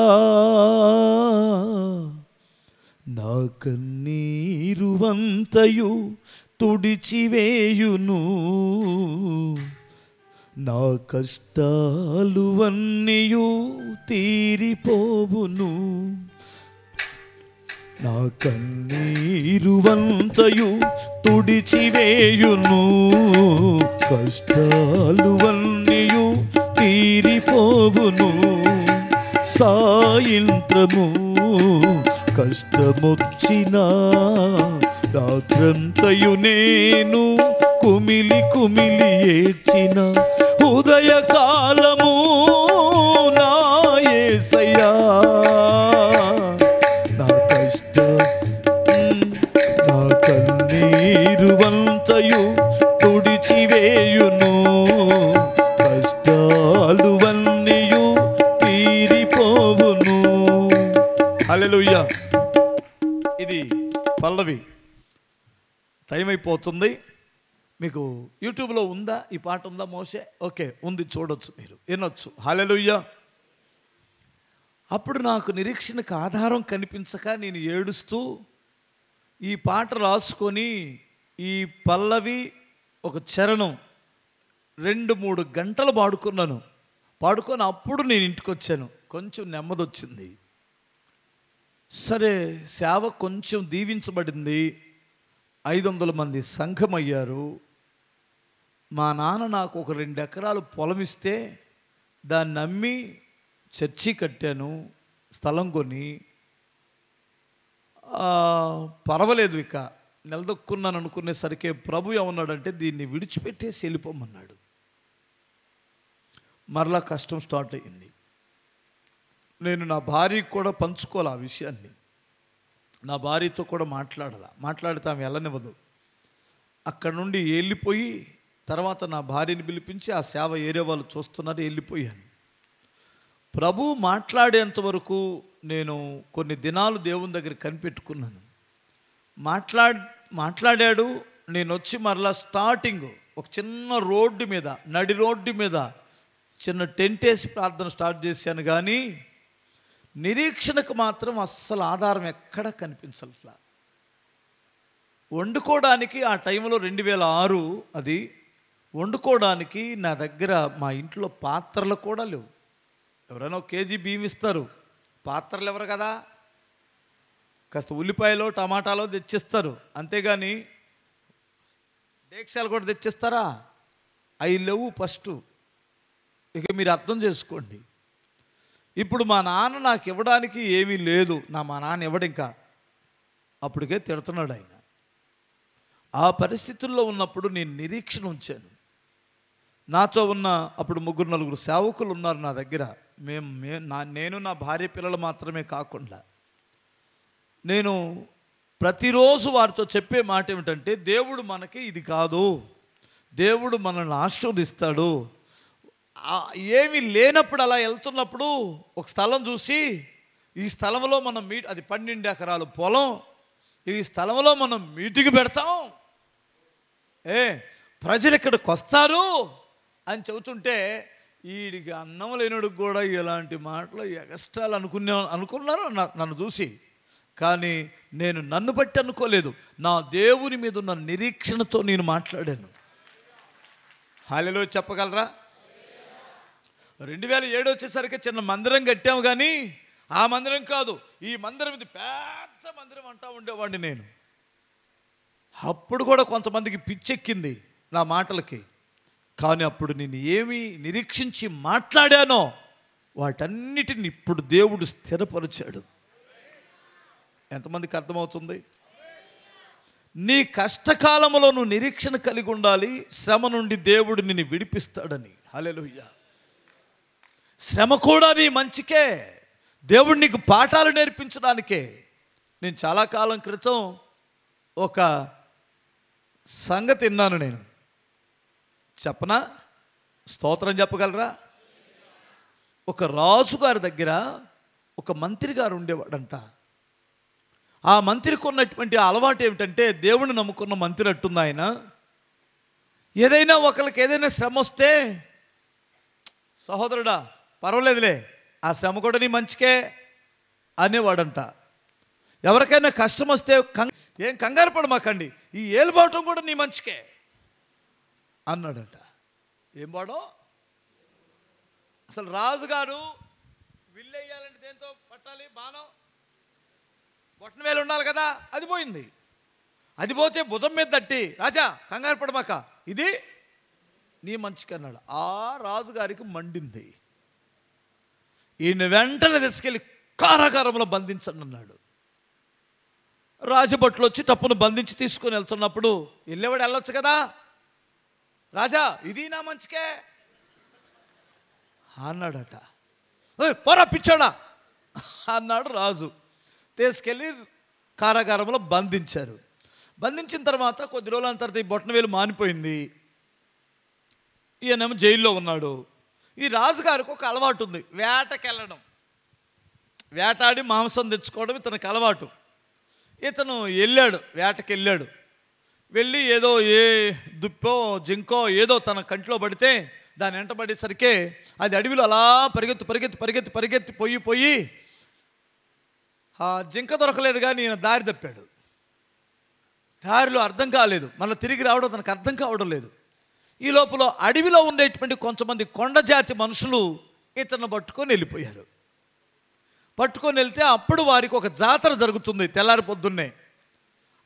నా కన్నీరువంతయు తుడిచివేయును నా కష్టాలు అన్నీయు తీరిపోవును నా కన్నీరు వంతయు తుడిచివేయును కష్టాలు అన్నీయు తీరిపోవును సాయంత్రము కష్టమొచ్చినా రాత్రంతయు నేను కుమిలి కుమిలి ఏచిన ఉదయకాలము నా ఏసయ్యా నా కష్ట నా కన్నీరు వంతయు తుడిచివేయును కష్టాలు వన్నీయు తీరిపోవును అలెలుయ్యా ఇది పల్లవి టైం అయిపోతుంది మీకు యూట్యూబ్లో ఉందా ఈ పాట ఉందా మోసే ఓకే ఉంది చూడొచ్చు మీరు వినొచ్చు హలలుయ్య అప్పుడు నాకు నిరీక్షణకు ఆధారం కనిపించక నేను ఏడుస్తూ ఈ పాట రాసుకొని ఈ పల్లవి ఒక చరణం రెండు మూడు గంటలు పాడుకున్నాను పాడుకొని అప్పుడు నేను ఇంటికి వచ్చాను కొంచెం నెమ్మది వచ్చింది సరే సేవ కొంచెం దీవించబడింది ఐదు వందల మంది సంఘమయ్యారు మా నాన్న నాకు ఒక రెండు ఎకరాలు పొలం ఇస్తే దాన్ని నమ్మి చర్చి కట్టాను స్థలం కొని పర్వాలేదు ఇక నిలదొక్కున్నాను అనుకునేసరికి ప్రభు ఏమన్నాడంటే దీన్ని విడిచిపెట్టేసి వెళ్ళిపోమన్నాడు మరలా కష్టం స్టార్ట్ అయింది నేను నా భార్యకు కూడా పంచుకోవాలి ఆ విషయాన్ని నా భార్యతో కూడా మాట్లాడదా మాట్లాడితే ఆమె వెళ్ళనివ్వదు అక్కడ నుండి వెళ్ళిపోయి తర్వాత నా భార్యని పిలిపించి ఆ సేవ ఏరే వాళ్ళు చూస్తున్నారు వెళ్ళిపోయాను ప్రభు మాట్లాడేంతవరకు నేను కొన్ని దినాలు దేవుని దగ్గర కనిపెట్టుకున్నాను మాట్లా మాట్లాడాడు నేను వచ్చి మరలా స్టార్టింగ్ ఒక చిన్న రోడ్డు మీద నడి రోడ్డు మీద చిన్న టెంట్ వేసి ప్రార్థన స్టార్ట్ చేశాను కానీ నిరీక్షణకు మాత్రం అస్సలు ఆధారం ఎక్కడ కనిపించట్లా వండుకోవడానికి ఆ టైంలో రెండు వేల ఆరు అది వండుకోవడానికి నా దగ్గర మా ఇంట్లో పాత్రలు కూడా లేవు ఎవరైనా ఒక కేజీ బియ్యం ఇస్తారు పాత్రలు ఎవరు కదా కాస్త ఉల్లిపాయలో టమాటాలో తెచ్చిస్తారు అంతేగాని డేక్షాలు కూడా తెచ్చిస్తారా అవి లేవు ఫస్ట్ ఇక మీరు అర్థం చేసుకోండి ఇప్పుడు మా నాన్న నాకు ఇవ్వడానికి ఏమీ లేదు నా మా నాన్న ఇవ్వడు ఇంకా అప్పటికే తిడుతున్నాడు ఆయన ఆ పరిస్థితుల్లో ఉన్నప్పుడు నేను నిరీక్షణ ఉంచాను నాతో ఉన్న అప్పుడు ముగ్గురు నలుగురు సేవకులు ఉన్నారు నా దగ్గర మేము మే నా నేను నా భార్య పిల్లలు మాత్రమే కాకుండా నేను ప్రతిరోజు వారితో చెప్పే మాట ఏమిటంటే దేవుడు మనకి ఇది కాదు దేవుడు మనల్ని ఆశీర్వదిస్తాడు ఏమీ లేనప్పుడు అలా వెళ్తున్నప్పుడు ఒక స్థలం చూసి ఈ స్థలంలో మనం మీ అది పన్నెండు ఎకరాలు పొలం ఈ స్థలంలో మనం మీటింగ్ పెడతాం ఏ ప్రజలు ఇక్కడికి వస్తారు అని చెబుతుంటే వీడికి అన్నం లేనుడికి కూడా ఇలాంటి మాటలు ఎగస్టాలు అనుకునే అనుకున్నారు నన్ను చూసి కానీ నేను నన్ను బట్టి అనుకోలేదు నా దేవుని మీద ఉన్న నిరీక్షణతో నేను మాట్లాడాను హాలిలో చెప్పగలరా రెండు వేల ఏడు వచ్చేసరికి చిన్న మందిరం కట్టాము కానీ ఆ మందిరం కాదు ఈ మందిరం ఇది పెద్ద మందిరం అంటా ఉండేవాడిని నేను అప్పుడు కూడా కొంతమందికి పిచ్చెక్కింది నా మాటలకి కానీ అప్పుడు నేను ఏమి నిరీక్షించి మాట్లాడానో వాటన్నిటిని ఇప్పుడు దేవుడు స్థిరపరిచాడు ఎంతమందికి అర్థమవుతుంది నీ కష్టకాలంలో నువ్వు నిరీక్షణ కలిగి ఉండాలి శ్రమ నుండి దేవుడు నిన్ను విడిపిస్తాడని హలెలుయ్యా శ్రమ కూడా నీ మంచికే దేవుడు నీకు పాఠాలు నేర్పించడానికే నేను చాలా కాలం క్రితం ఒక సంగతి విన్నాను నేను చెప్పనా స్తోత్రం చెప్పగలరా ఒక రాజుగారి దగ్గర ఒక మంత్రి గారు ఉండేవాడంట ఆ మంత్రికి ఉన్నటువంటి అలవాటు ఏమిటంటే దేవుడిని నమ్ముకున్న మంత్రి అట్టుంది ఆయన ఏదైనా ఒకరికి ఏదైనా శ్రమ వస్తే సహోదరుడా పర్వాలేదులే ఆ శ్రమ కూడా నీ మంచికే అనేవాడంట ఎవరికైనా కష్టం వస్తే కం ఏం కంగారు పడమాకండి ఈ ఏలుబాటం కూడా నీ మంచికే అన్నాడంట ఏం వాడో అసలు రాజుగారు విల్లెయ్యాలంటే దేంతో పట్టాలి బాణం బొట్టన వేలు ఉండాలి కదా అది పోయింది అది పోతే భుజం మీద తట్టి రాజా కంగారు పడమాక ఇది నీ మంచికి అన్నాడు ఆ రాజుగారికి మండింది ఈయన వెంటనే తీసుకెళ్ళి కారాగారంలో బంధించండి అన్నాడు రాజభట్లు వచ్చి తప్పును బంధించి తీసుకొని వెళ్తున్నప్పుడు వెళ్ళేవాడు వెళ్ళొచ్చు కదా రాజా ఇది నా మంచికే అన్నాడట పోరా పిచ్చాడా అన్నాడు రాజు తీసుకెళ్ళి కారాగారంలో బంధించారు బంధించిన తర్వాత కొద్ది రోజుల తర్వాత ఈ బొట్టనవేలు మానిపోయింది ఈయనేమో జైల్లో ఉన్నాడు ఈ రాజుగారికి ఒక అలవాటు ఉంది వేటకెళ్ళడం వేటాడి మాంసం తెచ్చుకోవడం ఇతనికి అలవాటు ఇతను వెళ్ళాడు వేటకి వెళ్ళాడు వెళ్ళి ఏదో ఏ దుప్పో జింకో ఏదో తన కంట్లో పడితే దాని వెంట పడేసరికి అది అడవిలో అలా పరిగెత్తి పరిగెత్తి పరిగెత్తి పరిగెత్తి పోయి పోయి ఆ జింక దొరకలేదు కానీ ఈయన దారి తప్పాడు దారిలో అర్థం కాలేదు మళ్ళీ తిరిగి రావడం తనకు అర్థం కావడం లేదు ఈ లోపల అడవిలో ఉండేటువంటి కొంతమంది కొండజాతి మనుషులు ఇతను పట్టుకొని వెళ్ళిపోయారు పట్టుకొని వెళ్తే అప్పుడు వారికి ఒక జాతర జరుగుతుంది తెల్లారి పొద్దున్నే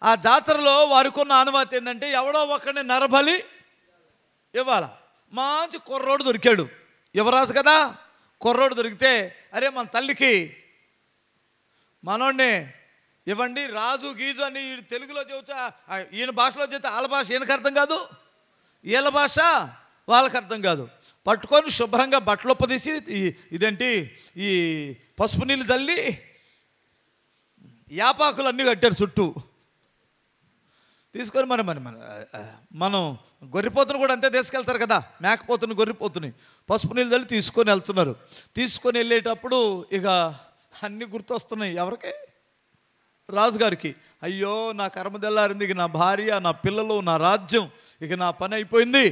ఆ జాతరలో వారికి ఉన్న అనుమతి ఏంటంటే ఎవడో ఒకరిని నరబలి ఇవ్వాల మంచి కుర్రోడు దొరికాడు యువరాజు కదా కుర్రోడు దొరికితే అరే మన తల్లికి మనోడిని ఇవ్వండి రాజు గీజు అని తెలుగులో చెబుతా ఈయన భాషలో చెబితే వాళ్ళ భాష ఈయనకు అర్థం కాదు వీళ్ళ భాష వాళ్ళకి అర్థం కాదు పట్టుకొని శుభ్రంగా బట్టలు ఒప్పదీసి ఇదేంటి ఈ పసుపు నీళ్ళు తల్లి యాపాకులు అన్నీ కట్టారు చుట్టూ తీసుకొని మరి మరి మన మనం గొర్రెపోతును కూడా అంతే తీసుకెళ్తారు కదా మేకపోతుని గొర్రెపోతుని పసుపు నీళ్ళు తల్లి తీసుకొని వెళ్తున్నారు తీసుకొని వెళ్ళేటప్పుడు ఇక అన్నీ గుర్తొస్తున్నాయి ఎవరికి రాజుగారికి అయ్యో నా కర్మదెల్లారింది ఇక నా భార్య నా పిల్లలు నా రాజ్యం ఇక నా పని అయిపోయింది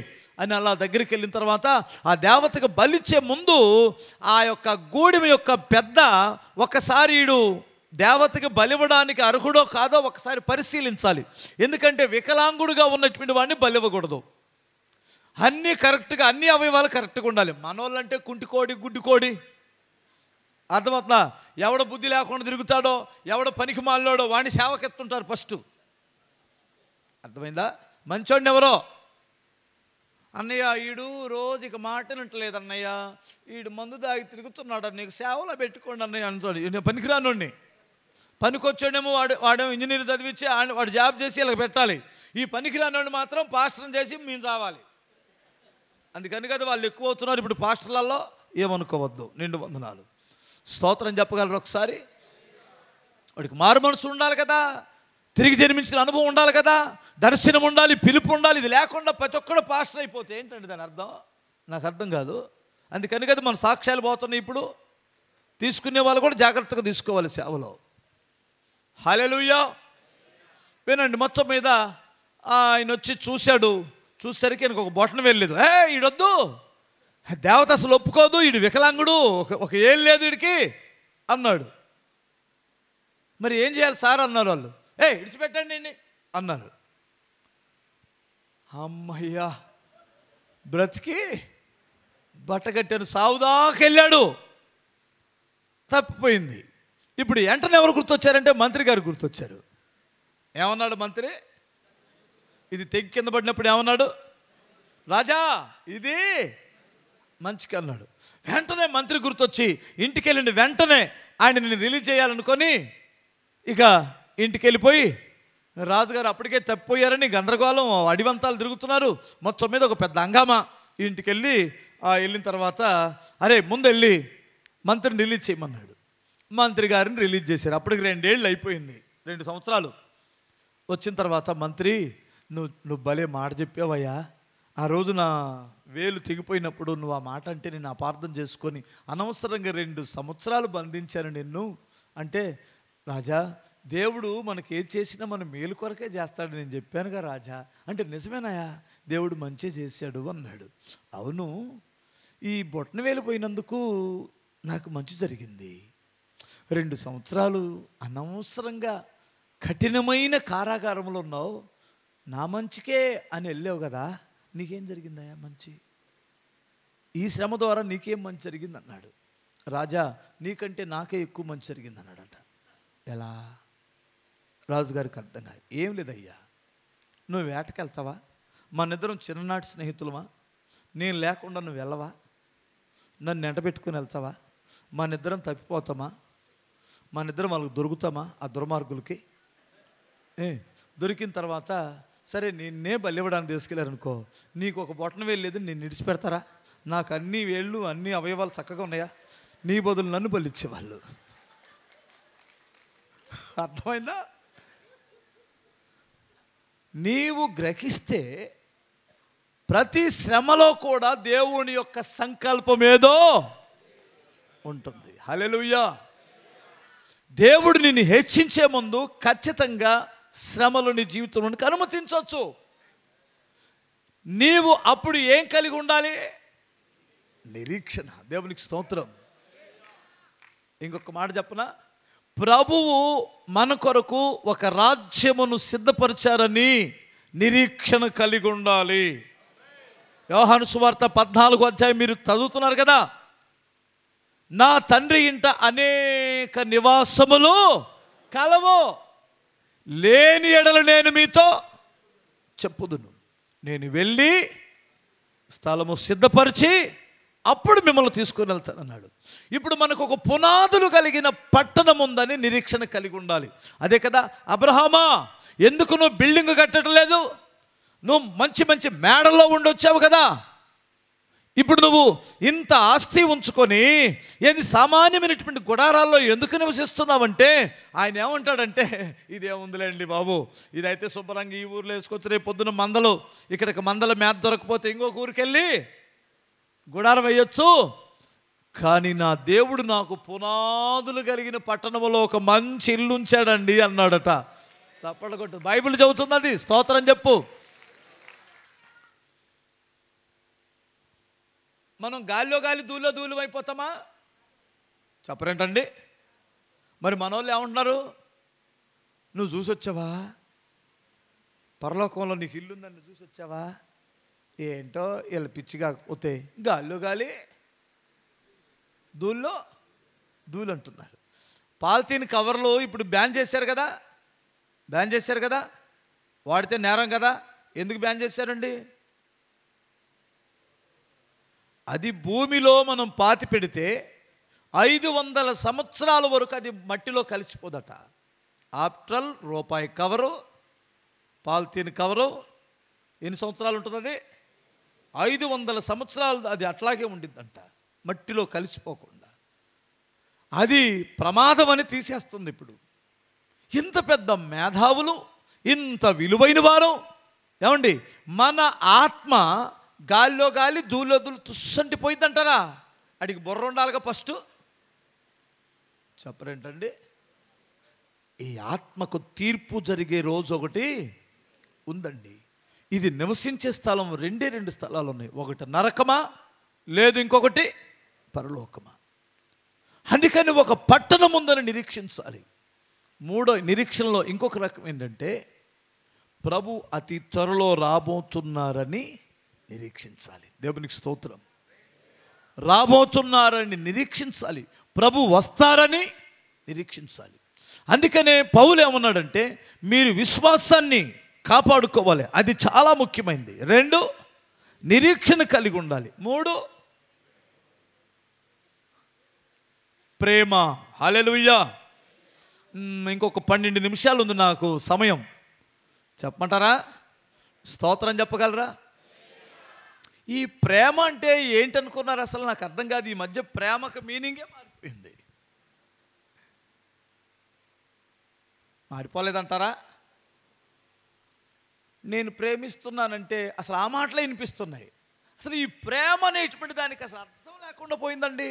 అని అలా దగ్గరికి వెళ్ళిన తర్వాత ఆ దేవతకు బలిచ్చే ముందు ఆ యొక్క గూడెం యొక్క పెద్ద ఒకసారి ఈడు దేవతకి బలివ్వడానికి అర్హుడో కాదో ఒకసారి పరిశీలించాలి ఎందుకంటే వికలాంగుడుగా ఉన్నటువంటి వాడిని బలివ్వకూడదు అన్నీ కరెక్ట్గా అన్ని అవయవాలు కరెక్ట్గా ఉండాలి మనోళ్ళంటే కుంటికోడి గుడ్డుకోడి అర్థమవుతుందా ఎవడ బుద్ధి లేకుండా తిరుగుతాడో ఎవడ పనికి మాలినాడో వాడిని సేవకెత్తుంటారు ఫస్ట్ అర్థమైందా మంచోడిని ఎవరో అన్నయ్య ఈడు రోజు ఇక మాటనట్లేదు అన్నయ్య ఈడు మందు దాగి తిరుగుతున్నాడు నీకు సేవలో పెట్టుకోండి అన్నయ్య అంటాడు నేను పనికి పనికొచ్చాడేమో వాడు వాడేమో ఇంజనీర్ చదివించి వాడు జాబ్ చేసి ఇలా పెట్టాలి ఈ పనికిరానోడు మాత్రం పాస్టర్ని చేసి మేము చావాలి అందుకని కదా వాళ్ళు ఎక్కువ అవుతున్నారు ఇప్పుడు పాస్టర్లలో ఏమనుకోవద్దు నిండు వందనాలు స్తోత్రం చెప్పగలరు ఒకసారి వాడికి మారు మనసు ఉండాలి కదా తిరిగి జన్మించిన అనుభవం ఉండాలి కదా దర్శనం ఉండాలి పిలుపు ఉండాలి ఇది లేకుండా ప్రతి ఒక్కడు పాస్టర్ అయిపోతే ఏంటండి దాని అర్థం నాకు అర్థం కాదు అందుకని కదా మన సాక్ష్యాలు పోతున్నాయి ఇప్పుడు తీసుకునే వాళ్ళు కూడా జాగ్రత్తగా తీసుకోవాలి సేవలో హాలెలుయ్యా వినండి మొత్తం మీద ఆయన వచ్చి చూశాడు చూసరికి ఆయనకు ఒక బొట్టన వెళ్ళలేదు ఏ ఈడొద్దు దేవత అసలు ఒప్పుకోదు వీడు వికలాంగుడు ఒక ఏం లేదు వీడికి అన్నాడు మరి ఏం చేయాలి సార్ అన్నారు వాళ్ళు ఏ విడిచిపెట్టండి అన్నారు అమ్మయ్యా బ్రతికి బట్టగట్టాను సావుదాకెళ్ళాడు తప్పిపోయింది ఇప్పుడు వెంటనే ఎవరు గుర్తొచ్చారంటే మంత్రి గారు గుర్తొచ్చారు ఏమన్నాడు మంత్రి ఇది తెగి కింద పడినప్పుడు ఏమన్నాడు రాజా ఇది మంచికి అన్నాడు వెంటనే మంత్రి గుర్తొచ్చి ఇంటికి వెళ్ళిన వెంటనే ఆయన నేను రిలీజ్ చేయాలనుకొని ఇక ఇంటికి వెళ్ళిపోయి రాజుగారు అప్పటికే తప్పిపోయారని గందరగోళం అడివంతాలు తిరుగుతున్నారు మొత్తం మీద ఒక పెద్ద హంగామా ఇంటికి వెళ్ళి వెళ్ళిన తర్వాత అరే ముందు వెళ్ళి మంత్రిని రిలీజ్ చేయమన్నాడు మంత్రి గారిని రిలీజ్ చేశారు అప్పటికి రెండేళ్ళు అయిపోయింది రెండు సంవత్సరాలు వచ్చిన తర్వాత మంత్రి నువ్వు నువ్వు భలే మాట చెప్పావయ్యా ఆ రోజు నా వేలు తెగిపోయినప్పుడు నువ్వు ఆ మాట అంటే నేను అపార్థం చేసుకొని అనవసరంగా రెండు సంవత్సరాలు బంధించాను నిన్ను అంటే రాజా దేవుడు మనకి ఏది చేసినా మనం మేలు కొరకే చేస్తాడు నేను చెప్పానుగా రాజా అంటే నిజమేనాయా దేవుడు మంచి చేశాడు అన్నాడు అవును ఈ బొట్టన పోయినందుకు నాకు మంచి జరిగింది రెండు సంవత్సరాలు అనవసరంగా కఠినమైన కారాగారంలో ఉన్నావు నా మంచికే అని వెళ్ళావు కదా నీకేం జరిగిందయ్యా మంచి ఈ శ్రమ ద్వారా నీకేం మంచి జరిగింది అన్నాడు రాజా నీకంటే నాకే ఎక్కువ మంచి జరిగింది అన్నాడట ఎలా రాజుగారికి అర్థం కాదు ఏం లేదయ్యా నువ్వు వేటకెళ్తావా మనిద్దరం చిన్ననాటి స్నేహితులమా నేను లేకుండా నువ్వు వెళ్ళవా నన్ను ఎండబెట్టుకుని వెళ్తావా మనిద్దరం తప్పిపోతామా మనిద్దరం వాళ్ళకి దొరుకుతామా ఆ దుర్మార్గులకి దొరికిన తర్వాత సరే నిన్నే బలివ్వడానికి తీసుకెళ్ళారనుకో నీకు ఒక బొట్టన వేయలేదు నేను నిడిచిపెడతారా నాకు అన్ని వేళ్ళు అన్ని అవయవాలు చక్కగా ఉన్నాయా నీ బదులు నన్ను బలిచ్చేవాళ్ళు అర్థమైందా నీవు గ్రహిస్తే ప్రతి శ్రమలో కూడా దేవుని యొక్క సంకల్పం ఏదో ఉంటుంది హలెలుయ్యా దేవుడు నిన్ను హెచ్చించే ముందు ఖచ్చితంగా శ్రమలు నీ జీవితంలోనికి అనుమతించవచ్చు నీవు అప్పుడు ఏం కలిగి ఉండాలి నిరీక్షణ దేవునికి స్తోత్రం ఇంకొక మాట చెప్పనా ప్రభువు మన కొరకు ఒక రాజ్యమును సిద్ధపరిచారని నిరీక్షణ కలిగి ఉండాలి వ్యవహాను సువార్త పద్నాలుగు అధ్యాయం మీరు చదువుతున్నారు కదా నా తండ్రి ఇంట అనేక నివాసములు కలవో లేని ఎడలు నేను మీతో చెప్పుదును నేను వెళ్ళి స్థలము సిద్ధపరిచి అప్పుడు మిమ్మల్ని తీసుకుని వెళ్తాను అన్నాడు ఇప్పుడు మనకు ఒక పునాదులు కలిగిన పట్టణం ఉందని నిరీక్షణ కలిగి ఉండాలి అదే కదా అబ్రహామా ఎందుకు నువ్వు బిల్డింగ్ కట్టడం లేదు నువ్వు మంచి మంచి మేడల్లో ఉండొచ్చావు కదా ఇప్పుడు నువ్వు ఇంత ఆస్తి ఉంచుకొని ఏది సామాన్యమైనటువంటి గుడారాల్లో ఎందుకు నివసిస్తున్నావంటే ఆయన ఏమంటాడంటే ఇదేముందిలేండి బాబు ఇదైతే శుభ్రంగా ఈ ఊర్లో వేసుకొచ్చి రేపు పొద్దున మందలు ఇక్కడికి మందల మేత దొరకపోతే ఇంకొక ఊరికెళ్ళి గుడారం వేయొచ్చు కానీ నా దేవుడు నాకు పునాదులు కలిగిన పట్టణంలో ఒక మంచి ఇల్లు ఉంచాడండి అన్నాడట చప్పడగొట్టు కొట్టు బైబిల్ అది స్తోత్రం చెప్పు మనం గాలిలో గాలి దూలో దూలు అయిపోతామా చెప్పరేంటండి మరి మనోళ్ళు ఏమంటున్నారు నువ్వు చూసొచ్చావా పరలోకంలో నీకు ఇల్లుందని చూసొచ్చావా ఏంటో వీళ్ళ పిచ్చిగా పోతే గాల్లో గాలి దూల్లో దూలు అంటున్నారు పాలిథీన్ కవర్లు ఇప్పుడు బ్యాన్ చేశారు కదా బ్యాన్ చేశారు కదా వాడితే నేరం కదా ఎందుకు బ్యాన్ చేశారండి అది భూమిలో మనం పాతి పెడితే ఐదు వందల సంవత్సరాల వరకు అది మట్టిలో కలిసిపోదట ఆప్ట్రల్ రూపాయి కవరు పాలిథీన్ కవరు ఎన్ని సంవత్సరాలు ఉంటుంది అది ఐదు వందల సంవత్సరాలు అది అట్లాగే ఉండిందంట మట్టిలో కలిసిపోకుండా అది ప్రమాదం అని తీసేస్తుంది ఇప్పుడు ఇంత పెద్ద మేధావులు ఇంత విలువైన వారు ఏమండి మన ఆత్మ గాలిలో గాలి దూలో దూలు తుస్సంటి పోయిందంటారా అడిగి బుర్ర ఉండాలిగా ఫస్ట్ చెప్పరేంటండి ఈ ఆత్మకు తీర్పు జరిగే రోజు ఒకటి ఉందండి ఇది నివసించే స్థలం రెండే రెండు స్థలాలు ఉన్నాయి ఒకటి నరకమా లేదు ఇంకొకటి పరలోకమా అందుకని ఒక పట్టణం ఉందని నిరీక్షించాలి మూడో నిరీక్షణలో ఇంకొక రకం ఏంటంటే ప్రభు అతి త్వరలో రాబోతున్నారని నిరీక్షించాలి దేవునికి స్తోత్రం రాబోతున్నారని నిరీక్షించాలి ప్రభు వస్తారని నిరీక్షించాలి అందుకనే పౌలు ఏమన్నాడంటే మీరు విశ్వాసాన్ని కాపాడుకోవాలి అది చాలా ముఖ్యమైనది రెండు నిరీక్షణ కలిగి ఉండాలి మూడు ప్రేమ హాలెలుయ్యా ఇంకొక పన్నెండు నిమిషాలు ఉంది నాకు సమయం చెప్పమంటారా స్తోత్రం చెప్పగలరా ఈ ప్రేమ అంటే ఏంటనుకున్నారు అసలు నాకు అర్థం కాదు ఈ మధ్య ప్రేమకు మీనింగే మారిపోయింది మారిపోలేదంటారా నేను ప్రేమిస్తున్నానంటే అసలు ఆ మాటలే వినిపిస్తున్నాయి అసలు ఈ ప్రేమ అనేటువంటి దానికి అసలు అర్థం లేకుండా పోయిందండి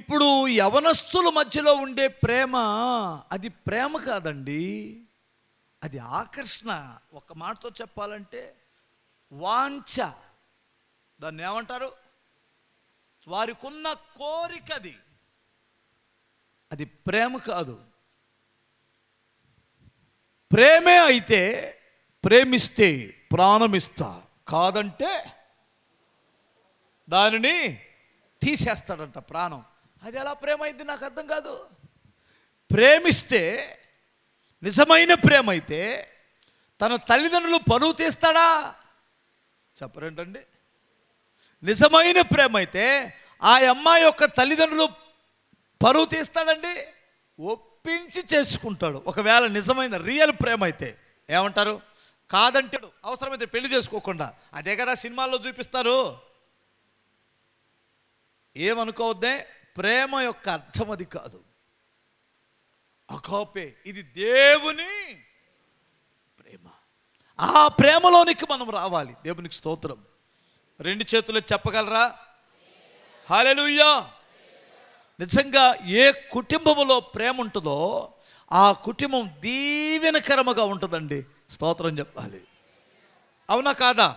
ఇప్పుడు యవనస్తుల మధ్యలో ఉండే ప్రేమ అది ప్రేమ కాదండి అది ఆకర్షణ ఒక మాటతో చెప్పాలంటే వాంఛ దాన్ని ఏమంటారు వారికున్న కోరిక అది అది ప్రేమ కాదు ప్రేమే అయితే ప్రేమిస్తే ప్రాణమిస్తా కాదంటే దానిని తీసేస్తాడంట ప్రాణం అది ఎలా ప్రేమ అయింది నాకు అర్థం కాదు ప్రేమిస్తే నిజమైన ప్రేమ అయితే తన తల్లిదండ్రులు పరువు తీస్తాడా చెప్పరేంటండి నిజమైన ప్రేమ అయితే ఆ అమ్మాయి యొక్క తల్లిదండ్రులు పరువు తీస్తాడండి ఒప్పించి చేసుకుంటాడు ఒకవేళ నిజమైన రియల్ ప్రేమ అయితే ఏమంటారు కాదంటాడు అవసరమైతే పెళ్లి చేసుకోకుండా అదే కదా సినిమాల్లో చూపిస్తారు ఏమనుకోవద్దే ప్రేమ యొక్క అర్థం అది కాదు అకోపే ఇది దేవుని ప్రేమ ఆ ప్రేమలోనికి మనం రావాలి దేవునికి స్తోత్రం రెండు చేతులు చెప్పగలరా హాలెలుయ్యా నిజంగా ఏ కుటుంబంలో ప్రేమ ఉంటుందో ఆ కుటుంబం దీవెనకరముగా ఉంటుందండి స్తోత్రం చెప్పాలి అవునా కాదా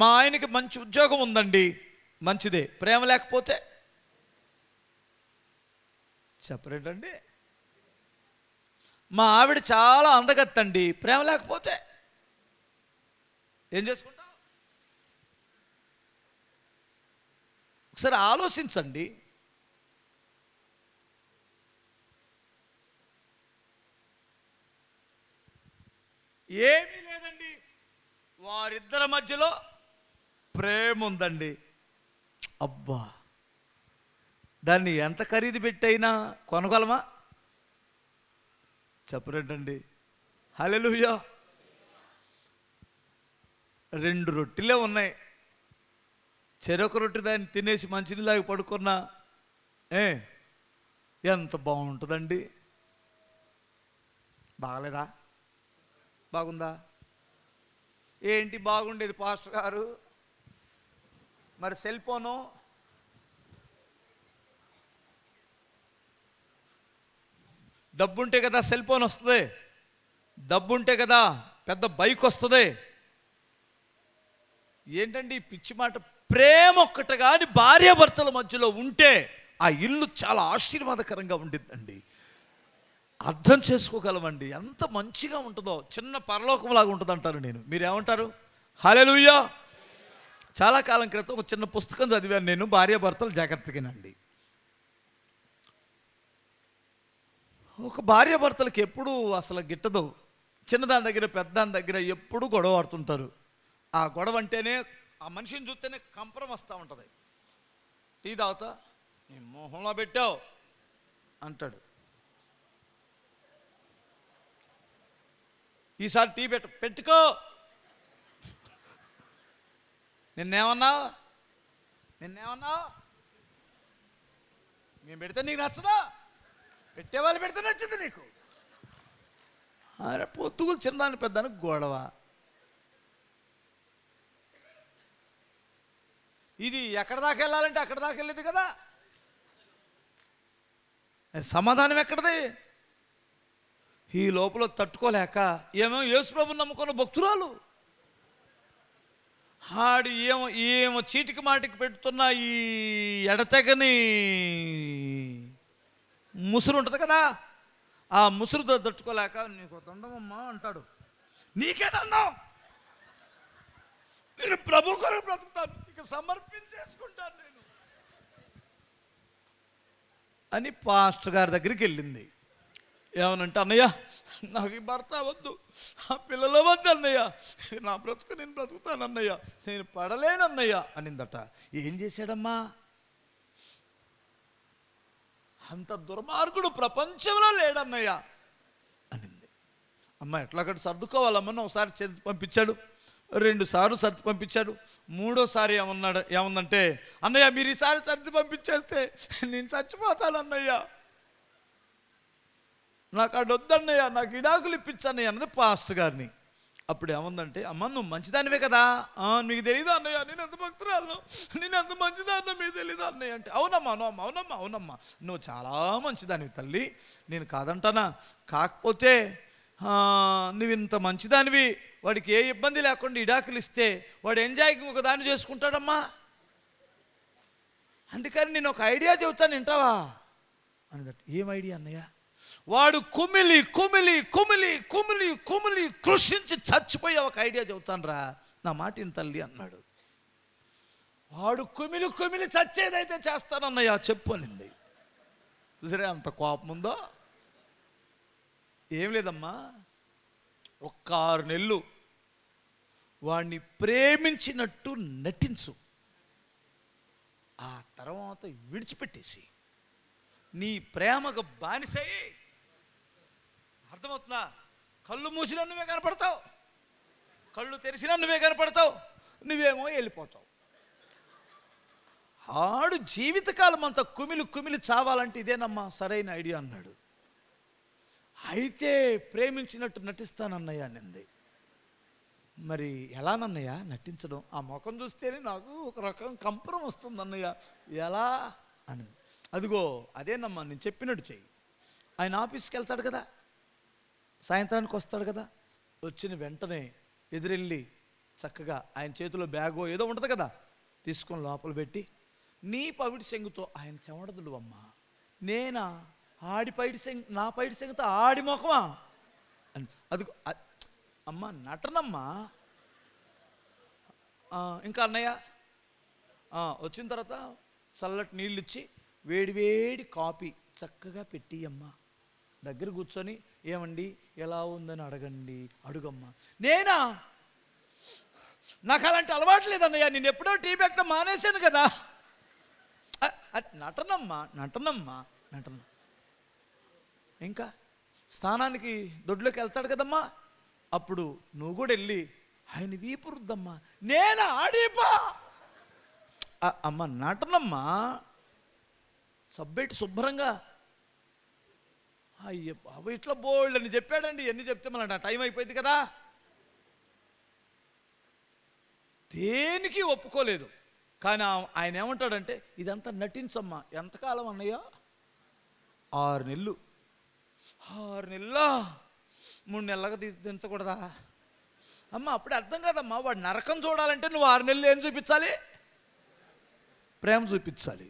మా ఆయనకి మంచి ఉద్యోగం ఉందండి మంచిదే ప్రేమ లేకపోతే చెప్పరేటండి మా ఆవిడ చాలా అందగత్తండి ప్రేమ లేకపోతే ఏం చేసుకుంటావు ఒకసారి ఆలోచించండి ఏమీ లేదండి వారిద్దరి మధ్యలో ప్రేమ ఉందండి అబ్బా దాన్ని ఎంత ఖరీదు పెట్టైనా కొనగలమా చెప్పరేటండి హలో రెండు రొట్టెలే ఉన్నాయి చెరొక రొట్టె దాన్ని తినేసి మంచినీళ్ళకి పడుకున్నా ఏ ఎంత బాగుంటుందండి బాగలేదా బాగుందా ఏంటి బాగుండేది పాస్టర్ గారు మరి సెల్ ఫోను డబ్బుంటే కదా సెల్ ఫోన్ వస్తుంది డబ్బుంటే కదా పెద్ద బైక్ వస్తుంది ఏంటండి పిచ్చి మాట ప్రేమ ఒక్కట కానీ భార్యాభర్తల మధ్యలో ఉంటే ఆ ఇల్లు చాలా ఆశీర్వాదకరంగా ఉండిందండి అర్థం చేసుకోగలమండి ఎంత మంచిగా ఉంటుందో చిన్న పరలోకంలాగా ఉంటుంది అంటారు నేను మీరేమంటారు హలెలుయ్యా చాలా కాలం క్రితం ఒక చిన్న పుస్తకం చదివాను నేను భార్యాభర్తలు జాగ్రత్తగానండి ఒక భార్య భర్తలకు ఎప్పుడూ అసలు గిట్టదు చిన్నదాని దగ్గర పెద్దదాని దగ్గర ఎప్పుడు గొడవ ఆడుతుంటారు ఆ గొడవ అంటేనే ఆ మనిషిని చూస్తేనే కంపరం వస్తూ ఉంటుంది టీ తాగుతా నీ మొహంలో పెట్టావు అంటాడు ఈసారి టీ పెట్ట పెట్టుకో నిన్నేమన్నా నిన్నేమన్నా మేము పెడితే నీకు నచ్చదా పెట్టే వాళ్ళు పెడితే నచ్చింది నీకు అరే పొత్తుగులు చిన్నదాన్ని పెద్దానికి గొడవ ఇది ఎక్కడ దాకా వెళ్ళాలంటే అక్కడ దాకా వెళ్ళేది కదా సమాధానం ఎక్కడది ఈ లోపల తట్టుకోలేక ఏమో యేసుప్రభు నమ్ముకున్న భక్తురాలు ఆడు ఏమో ఏమో చీటికి మాటికి పెడుతున్న ఈ ఎడతెగని ముసురు ఉంటుంది కదా ఆ ముసురుతో తట్టుకోలేక నీకు దండమమ్మా అంటాడు నీకే దండం నేను ప్రభు కొరకు బ్రతుకుతాను నీకు సమర్పించేసుకుంటాను నేను అని పాస్టర్ గారి దగ్గరికి వెళ్ళింది ఏమనంటే అన్నయ్య నాకు ఈ భర్త వద్దు ఆ పిల్లల వద్దు అన్నయ్య నా బ్రతుకు నేను బ్రతుకుతాను అన్నయ్య నేను పడలేను అన్నయ్య అనిందట ఏం చేశాడమ్మా అంత దుర్మార్గుడు ప్రపంచంలో లేడన్నయ్యా అనింది అమ్మ ఎట్లా అక్కడ సర్దుకోవాలమ్మను ఒకసారి చేతి పంపించాడు రెండుసార్లు సర్ది పంపించాడు మూడోసారి ఏమన్నాడు ఏముందంటే అన్నయ్య మీరు ఈసారి సర్ది పంపించేస్తే నేను చచ్చిపోతాను అన్నయ్య నాకు అడొద్దన్నయ్య నాకు ఇడాకులు ఇప్పించన్నయ్య అన్నది పాస్ట్ గారిని అప్పుడు ఏమందంటే అమ్మ నువ్వు మంచిదానివే కదా నీకు తెలియదు అన్నయ్య నేను ఎంత భక్తురాలను నేను ఎంత మంచిదాన్న మీకు తెలియదు అన్నయ్య అంటే అవునమ్మా అవునమ్మా అవునమ్మా అవునమ్మా నువ్వు చాలా మంచిదానివి తల్లి నేను కాదంటానా కాకపోతే నువ్వు ఇంత మంచిదానివి వాడికి ఏ ఇబ్బంది లేకుండా ఇడాకులు ఇస్తే వాడు ఎంజాయ్కి ఒక దాన్ని చేసుకుంటాడమ్మా అందుకని నేను ఒక ఐడియా చెబుతాను వింటావా అని ఏం ఐడియా అన్నయ్య వాడు కుమిలి కుమిలి కుమిలి కుమిలి కుమిలి కృషించి చచ్చిపోయే ఒక ఐడియా చెబుతాను రా నా మాటిని తల్లి అన్నాడు వాడు కుమిలి కుమిలి చచ్చేదైతే చేస్తానన్నయ్యా చెప్పు అనింది చూసరే అంత కోపం ఉందో ఏం లేదమ్మా ఒక్క ఆరు నెలలు వాణ్ణి ప్రేమించినట్టు నటించు ఆ తర్వాత విడిచిపెట్టేసి నీ ప్రేమకు బానిసయ్యి అర్థమవుతుందా కళ్ళు మూసిన నువ్వే కనపడతావు కళ్ళు తెరిచిన నువ్వే కనపడతావు నువ్వేమో వెళ్ళిపోతావు ఆడు జీవితకాలం అంతా కుమిలి కుమిలి చావాలంటే ఇదేనమ్మా సరైన ఐడియా అన్నాడు అయితే ప్రేమించినట్టు నటిస్తానన్నయ్య నింది మరి ఎలానన్నయ్య నటించడం ఆ ముఖం చూస్తేనే నాకు ఒక రకం కంపరం వస్తుంది అన్నయ్య ఎలా అని అదిగో అదేనమ్మా నేను చెప్పినట్టు చెయ్యి ఆయన ఆఫీస్కి వెళ్తాడు కదా సాయంత్రానికి వస్తాడు కదా వచ్చిన వెంటనే ఎదురెళ్ళి చక్కగా ఆయన చేతిలో బ్యాగో ఏదో ఉండదు కదా తీసుకొని లోపల పెట్టి నీ పవిడి సెంగుతో ఆయన చెమడదులు అమ్మ నేనా ఆడి పైడి సెంగ్ నా పైడి సెంగుతో ఆడి ముఖమా అని అది అమ్మ నటనమ్మా ఇంకా అన్నయ్య వచ్చిన తర్వాత చల్లటి నీళ్ళు ఇచ్చి వేడివేడి కాపీ చక్కగా పెట్టి అమ్మా దగ్గర కూర్చొని ఏమండి ఎలా ఉందని అడగండి అడుగమ్మా నేనా నాకు అలాంటి అలవాటు లేదన్నయ్య నేను ఎప్పుడో టీ పెట్టడం మానేశాను కదా నటనమ్మా నటనమ్మా నటన ఇంకా స్థానానికి దొడ్లోకి వెళ్తాడు కదమ్మా అప్పుడు నువ్వు కూడా వెళ్ళి ఆయన వీపు రుద్దమ్మా నేను ఆడీపా అమ్మ నటనమ్మా సబ్బెట్టి శుభ్రంగా అయ్య బాబు ఇట్లా బోల్డ్ అని చెప్పాడండి ఎన్ని చెప్తే మళ్ళీ నా టైం అయిపోయింది కదా దేనికి ఒప్పుకోలేదు కానీ ఆయన ఏమంటాడంటే ఇదంతా నటించమ్మా ఎంతకాలం అన్నయ్యా ఆరు నెలలు ఆరు నెలల మూడు నెలలుగా తీసి దించకూడదా అమ్మ అప్పుడే అర్థం కాదమ్మా వాడు నరకం చూడాలంటే నువ్వు ఆరు నెలలు ఏం చూపించాలి ప్రేమ చూపించాలి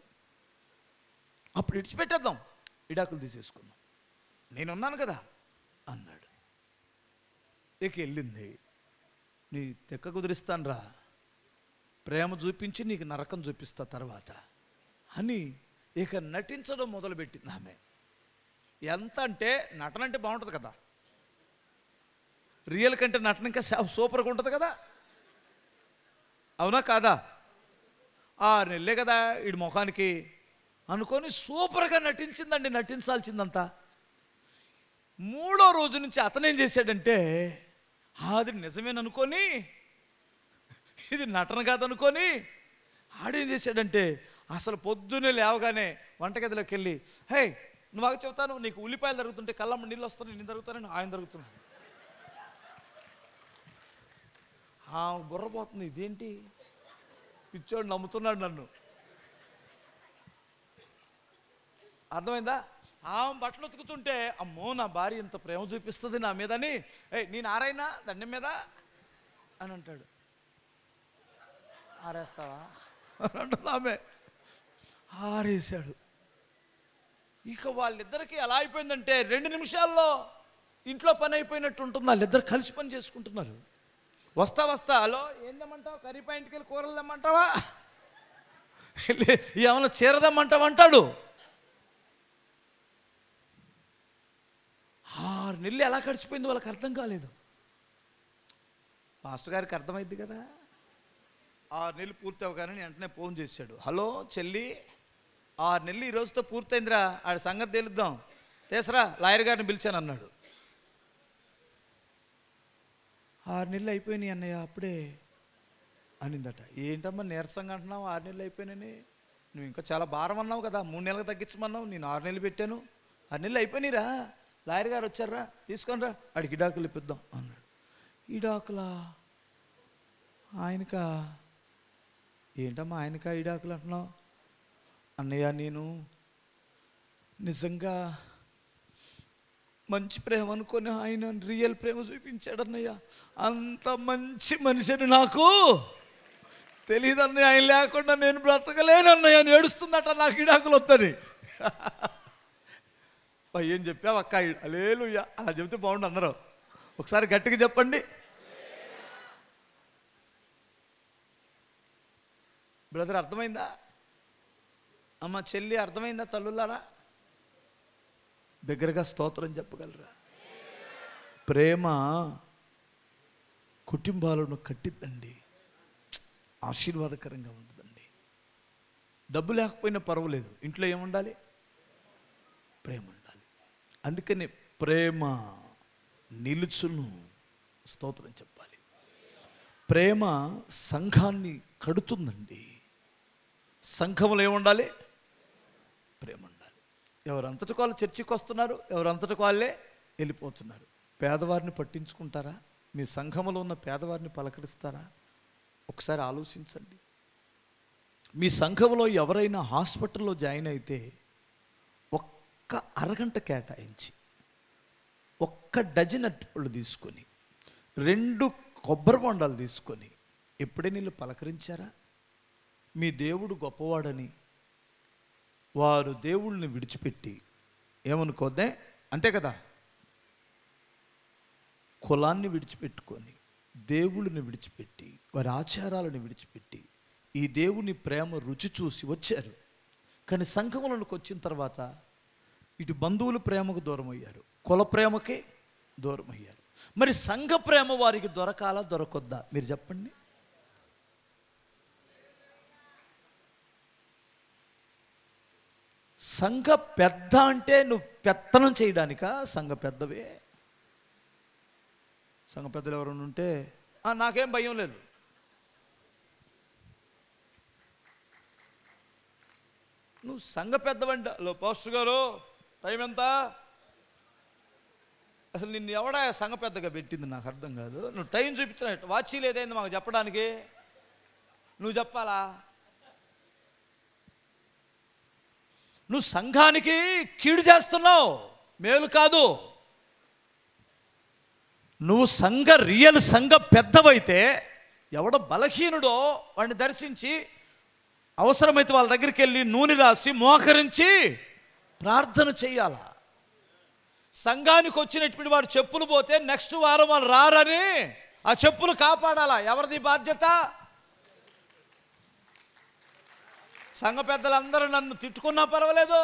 అప్పుడు ఇడిచిపెట్టేద్దాం ఇడాకులు తీసేసుకుందాం నేనున్నాను కదా అన్నాడు ఇక వెళ్ళింది నీ తెక్క కుదిరిస్తాను రా ప్రేమ చూపించి నీకు నరకం చూపిస్తా తర్వాత అని ఇక నటించడం మొదలుపెట్టింది ఆమె ఎంత అంటే నటన అంటే బాగుంటుంది కదా రియల్ కంటే నటన ఇంకా సూపర్గా ఉంటుంది కదా అవునా కాదా ఆ నెల్లే కదా వీడి ముఖానికి అనుకొని సూపర్గా నటించిందండి నటించాల్సిందంతా మూడో రోజు నుంచి అతనేం చేశాడంటే అది నిజమేననుకొని ఇది నటన కాదనుకొని ఆడేం చేశాడంటే అసలు పొద్దున్నే లేవగానే వంటగదిలోకి వెళ్ళి హే నువ్వు బాగా చెబుతాను నీకు ఉల్లిపాయలు జరుగుతుంటే కళ్ళమ్మ నీళ్ళు వస్తున్నాయి నేను జరుగుతానని ఆయన జరుగుతున్నాను పోతుంది ఇదేంటి పిచ్చోడు నమ్ముతున్నాడు నన్ను అర్థమైందా ఆమె బట్టలు ఉతుకుతుంటే అమ్మో నా భార్య ఇంత ప్రేమ చూపిస్తుంది నా మీదని ఏ నేను ఆరైనా దండం మీద అని అంటాడు ఆరేస్తావా అని అంటుంది ఆమె ఆరేశాడు ఇక వాళ్ళిద్దరికీ ఎలా అయిపోయిందంటే రెండు నిమిషాల్లో ఇంట్లో పని అయిపోయినట్టు ఉంటుంది వాళ్ళిద్దరు కలిసి పని చేసుకుంటున్నారు వస్తా వస్తా హలో ఏందమ్మంటావు కర్రీ పాయింట్కి వెళ్ళి కూరలు తెమ్మంటావా ఏమైనా చీరదమ్మంటావు అంటాడు ఆరు నెలలు ఎలా గడిచిపోయిందో వాళ్ళకి అర్థం కాలేదు మాస్టర్ గారికి అర్థమైంది కదా ఆరు నెలలు పూర్తి అవగానే వెంటనే ఫోన్ చేశాడు హలో చెల్లి ఆరు నెలలు ఈ రోజుతో పూర్తయిందిరా ఆడ సంగతి తెలుద్దాం తెసరా లాయర్ గారిని పిలిచాను అన్నాడు ఆరు నెలలు అయిపోయినాయి అన్నయ్య అప్పుడే అనిందట ఏంటమ్మా నీరసంగా అంటున్నావు ఆరు నెలలు అయిపోయినాయి నువ్వు ఇంకా చాలా భారం అన్నావు కదా మూడు నెలలకు తగ్గించమన్నావు నేను ఆరు నెలలు పెట్టాను ఆరు నెలలు అయిపోయినాయిరా లాయర్ గారు వచ్చారా తీసుకొని రా అడిగి డాకులు ఇప్పిద్దాం అన్నాడు ఈ డాకులా ఆయనకా ఏంటమ్మా ఆయనకా ఈ డాకులు అంటున్నావు అన్నయ్య నేను నిజంగా మంచి ప్రేమ అనుకొని ఆయన రియల్ ప్రేమ చూపించాడు అన్నయ్య అంత మంచి మనిషిని నాకు తెలియదు అన్నయ్య ఆయన లేకుండా నేను బ్రతకలేను అన్నయ్య అని ఏడుస్తుందట నాకు డాకులు వద్దని (laughs) ఏం చెప్పావు అక్క అలేలు అలా చెబితే బాగుండు అందరు ఒకసారి గట్టిగా చెప్పండి బ్రదర్ అర్థమైందా అమ్మ చెల్లి అర్థమైందా తల్లులారా దగ్గరగా స్తోత్రం చెప్పగలరా ప్రేమ కుటుంబాలను కట్టిద్దండి ఆశీర్వాదకరంగా ఉంటుందండి డబ్బు లేకపోయినా పర్వాలేదు ఇంట్లో ఏముండాలి ప్రేమ అందుకని ప్రేమ నిలుచును స్తోత్రం చెప్పాలి ప్రేమ సంఘాన్ని కడుతుందండి సంఘములు ఏముండాలి ప్రేమ ఉండాలి ఎవరంతటి వాళ్ళు చర్చికి వస్తున్నారు ఎవరంతటి వాళ్ళే వెళ్ళిపోతున్నారు పేదవారిని పట్టించుకుంటారా మీ సంఘంలో ఉన్న పేదవారిని పలకరిస్తారా ఒకసారి ఆలోచించండి మీ సంఘంలో ఎవరైనా హాస్పిటల్లో జాయిన్ అయితే ఒక్క అరగంట కేటాయించి ఒక్క డజన్ అట్టిపళ్ళు తీసుకొని రెండు కొబ్బరి బొండాలు తీసుకొని ఎప్పుడే నీళ్ళు పలకరించారా మీ దేవుడు గొప్పవాడని వారు దేవుళ్ళని విడిచిపెట్టి ఏమనుకోద్దే అంతే కదా కులాన్ని విడిచిపెట్టుకొని దేవుళ్ళని విడిచిపెట్టి వారి ఆచారాలను విడిచిపెట్టి ఈ దేవుని ప్రేమ రుచి చూసి వచ్చారు కానీ సంఘములకు వచ్చిన తర్వాత ఇటు బంధువుల ప్రేమకు దూరం అయ్యారు కుల ప్రేమకి దూరం అయ్యారు మరి సంఘ ప్రేమ వారికి దొరకాలా దొరకొద్దా మీరు చెప్పండి సంఘ పెద్ద అంటే నువ్వు పెత్తనం చేయడానిక సంఘ పెద్దవే సంఘ పెద్దలు ఎవరైనా ఉంటే నాకేం భయం లేదు నువ్వు సంఘ పెద్దవంట లో పాస్టర్ గారు టైం ఎంత అసలు నిన్ను ఎవడా సంఘ పెద్దగా పెట్టింది నాకు అర్థం కాదు నువ్వు టైం చూపించిన వాచి లేదైంది మాకు చెప్పడానికి నువ్వు చెప్పాలా నువ్వు సంఘానికి కీడు చేస్తున్నావు మేలు కాదు నువ్వు సంఘ రియల్ సంఘ పెద్దవైతే ఎవడ బలహీనుడో వాడిని దర్శించి అవసరమైతే వాళ్ళ దగ్గరికి వెళ్ళి నూనె రాసి మోకరించి ప్రార్థన చేయాల సంఘానికి వచ్చినటువంటి వారు చెప్పులు పోతే నెక్స్ట్ వారం వాళ్ళు రారని ఆ చెప్పులు కాపాడాలా ఎవరిది బాధ్యత సంఘ పెద్దలందరూ నన్ను తిట్టుకున్నా పర్వాలేదు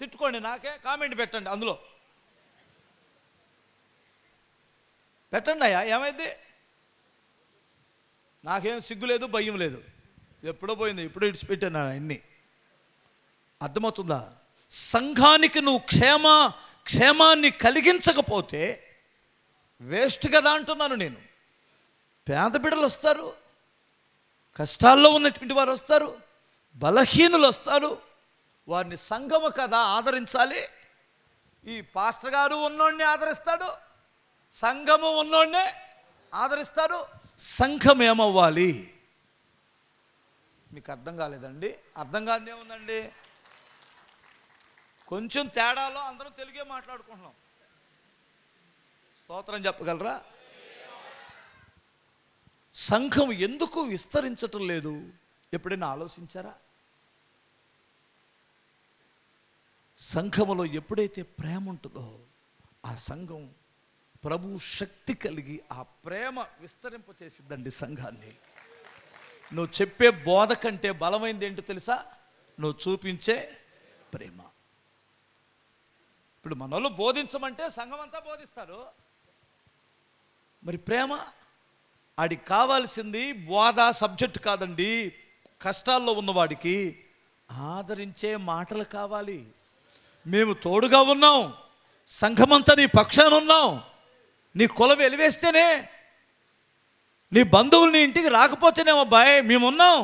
తిట్టుకోండి నాకే కామెంట్ పెట్టండి అందులో పెట్టండి అయ్యా ఏమైంది నాకేం సిగ్గు లేదు భయం లేదు ఎప్పుడో పోయింది ఇప్పుడు ఇడిచిపెట్టాను అన్నీ అర్థమవుతుందా సంఘానికి నువ్వు క్షేమ క్షేమాన్ని కలిగించకపోతే వేస్ట్ కదా అంటున్నాను నేను పేద బిడ్డలు వస్తారు కష్టాల్లో ఉన్నటువంటి వారు వస్తారు బలహీనులు వస్తారు వారిని సంఘము కదా ఆదరించాలి ఈ పాస్టర్ గారు ఉన్నోడిని ఆదరిస్తాడు సంఘము ఉన్నోడినే ఆదరిస్తారు సంఘం ఏమవ్వాలి మీకు అర్థం కాలేదండి అర్థం కాదు ఏముందండి కొంచెం తేడాలో అందరం తెలుగే మాట్లాడుకుంటున్నాం స్తోత్రం చెప్పగలరా సంఘం ఎందుకు విస్తరించటం లేదు ఎప్పుడైనా ఆలోచించారా సంఘములో ఎప్పుడైతే ప్రేమ ఉంటుందో ఆ సంఘం ప్రభు శక్తి కలిగి ఆ ప్రేమ విస్తరింప చేసిద్దండి సంఘాన్ని నువ్వు చెప్పే బోధ కంటే బలమైంది ఏంటో తెలుసా నువ్వు చూపించే ప్రేమ ఇప్పుడు మన వాళ్ళు బోధించమంటే సంఘం అంతా బోధిస్తారు మరి ప్రేమ ఆడికి కావాల్సింది బోధ సబ్జెక్ట్ కాదండి కష్టాల్లో ఉన్నవాడికి ఆదరించే మాటలు కావాలి మేము తోడుగా ఉన్నాం సంఘమంతా నీ పక్షాన ఉన్నాం నీ కులం వెలివేస్తేనే నీ బంధువులు నీ ఇంటికి రాకపోతేనేమో బాయ్ మేమున్నాం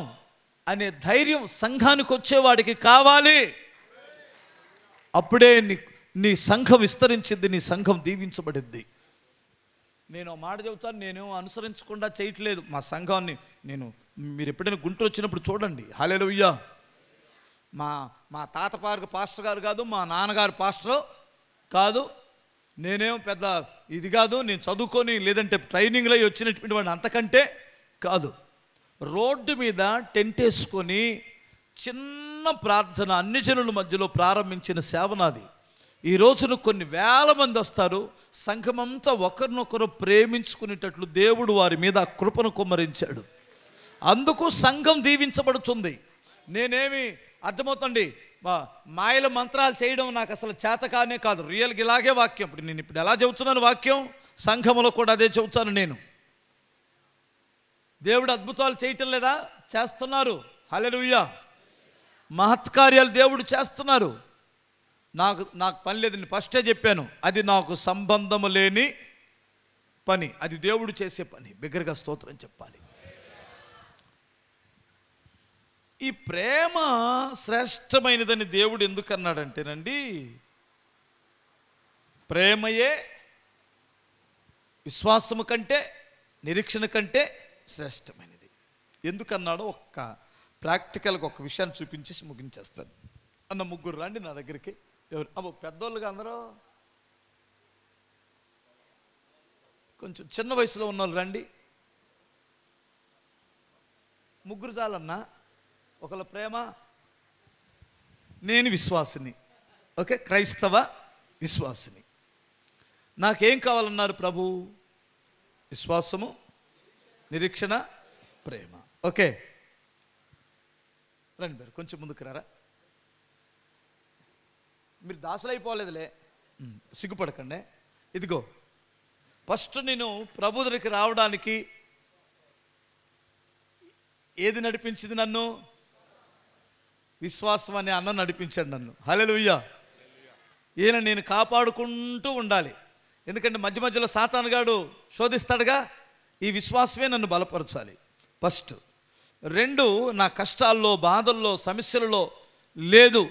అనే ధైర్యం సంఘానికి వచ్చేవాడికి కావాలి అప్పుడే నీ నీ సంఘం విస్తరించింది నీ సంఘం దీవించబడింది నేను మాట చెబుతాను నేను అనుసరించకుండా చేయట్లేదు మా సంఘాన్ని నేను మీరు ఎప్పుడైనా గుంటూరు వచ్చినప్పుడు చూడండి హాలేలుయ్యా మా మా తాత పార్కు పాస్టర్ గారు కాదు మా నాన్నగారు పాస్టర్ కాదు నేనేం పెద్ద ఇది కాదు నేను చదువుకొని లేదంటే ట్రైనింగ్లో వచ్చినటువంటి వాడిని అంతకంటే కాదు రోడ్డు మీద టెంట్ వేసుకొని చిన్న ప్రార్థన అన్ని జనుల మధ్యలో ప్రారంభించిన సేవనాది ఈ రోజున కొన్ని వేల మంది వస్తారు సంఘమంతా ఒకరినొకరు ప్రేమించుకునేటట్లు దేవుడు వారి మీద కృపను కుమ్మరించాడు అందుకు సంఘం దీవించబడుతుంది నేనేమి అర్థమవుతుంది మాయల మంత్రాలు చేయడం నాకు అసలు చేత కానే కాదు రియల్గా ఇలాగే వాక్యం ఇప్పుడు నేను ఇప్పుడు ఎలా చెబుతున్నాను వాక్యం సంఘములో కూడా అదే చెబుతాను నేను దేవుడు అద్భుతాలు చేయటం లేదా చేస్తున్నారు హలెలుయ్యా మహత్కార్యాలు దేవుడు చేస్తున్నారు నాకు నాకు పని లేదని ఫస్టే చెప్పాను అది నాకు సంబంధము లేని పని అది దేవుడు చేసే పని బిగ్గరగా స్తోత్రం చెప్పాలి ఈ ప్రేమ శ్రేష్టమైనదని దేవుడు అన్నాడంటేనండి ప్రేమయే విశ్వాసము కంటే నిరీక్షణ కంటే శ్రేష్టమైనది ఎందుకన్నాడో ఒక్క ప్రాక్టికల్గా ఒక విషయాన్ని చూపించేసి ముగించేస్తాను అన్న ముగ్గురు రండి నా దగ్గరికి ఎవరు అబ్బో పెద్దోళ్ళుగా అందరూ కొంచెం చిన్న వయసులో ఉన్న వాళ్ళు రండి ముగ్గురు చాలన్నా ఒకళ్ళ ప్రేమ నేను విశ్వాసిని ఓకే క్రైస్తవ విశ్వాసిని నాకేం కావాలన్నారు ప్రభు విశ్వాసము నిరీక్షణ ప్రేమ ఓకే రండి మీరు కొంచెం ముందుకు రారా మీరు దాసులైపోలేదులే సిగ్గుపడకండి ఇదిగో ఫస్ట్ నేను ప్రభు దగ్గరికి రావడానికి ఏది నడిపించింది నన్ను విశ్వాసం అనే అన్నం నడిపించాడు నన్ను హలెలుయ్యా ఈయన నేను కాపాడుకుంటూ ఉండాలి ఎందుకంటే మధ్య మధ్యలో సాతానుగాడు శోధిస్తాడుగా ఈ విశ్వాసమే నన్ను బలపరచాలి ఫస్ట్ రెండు నా కష్టాల్లో బాధల్లో సమస్యలలో లేదు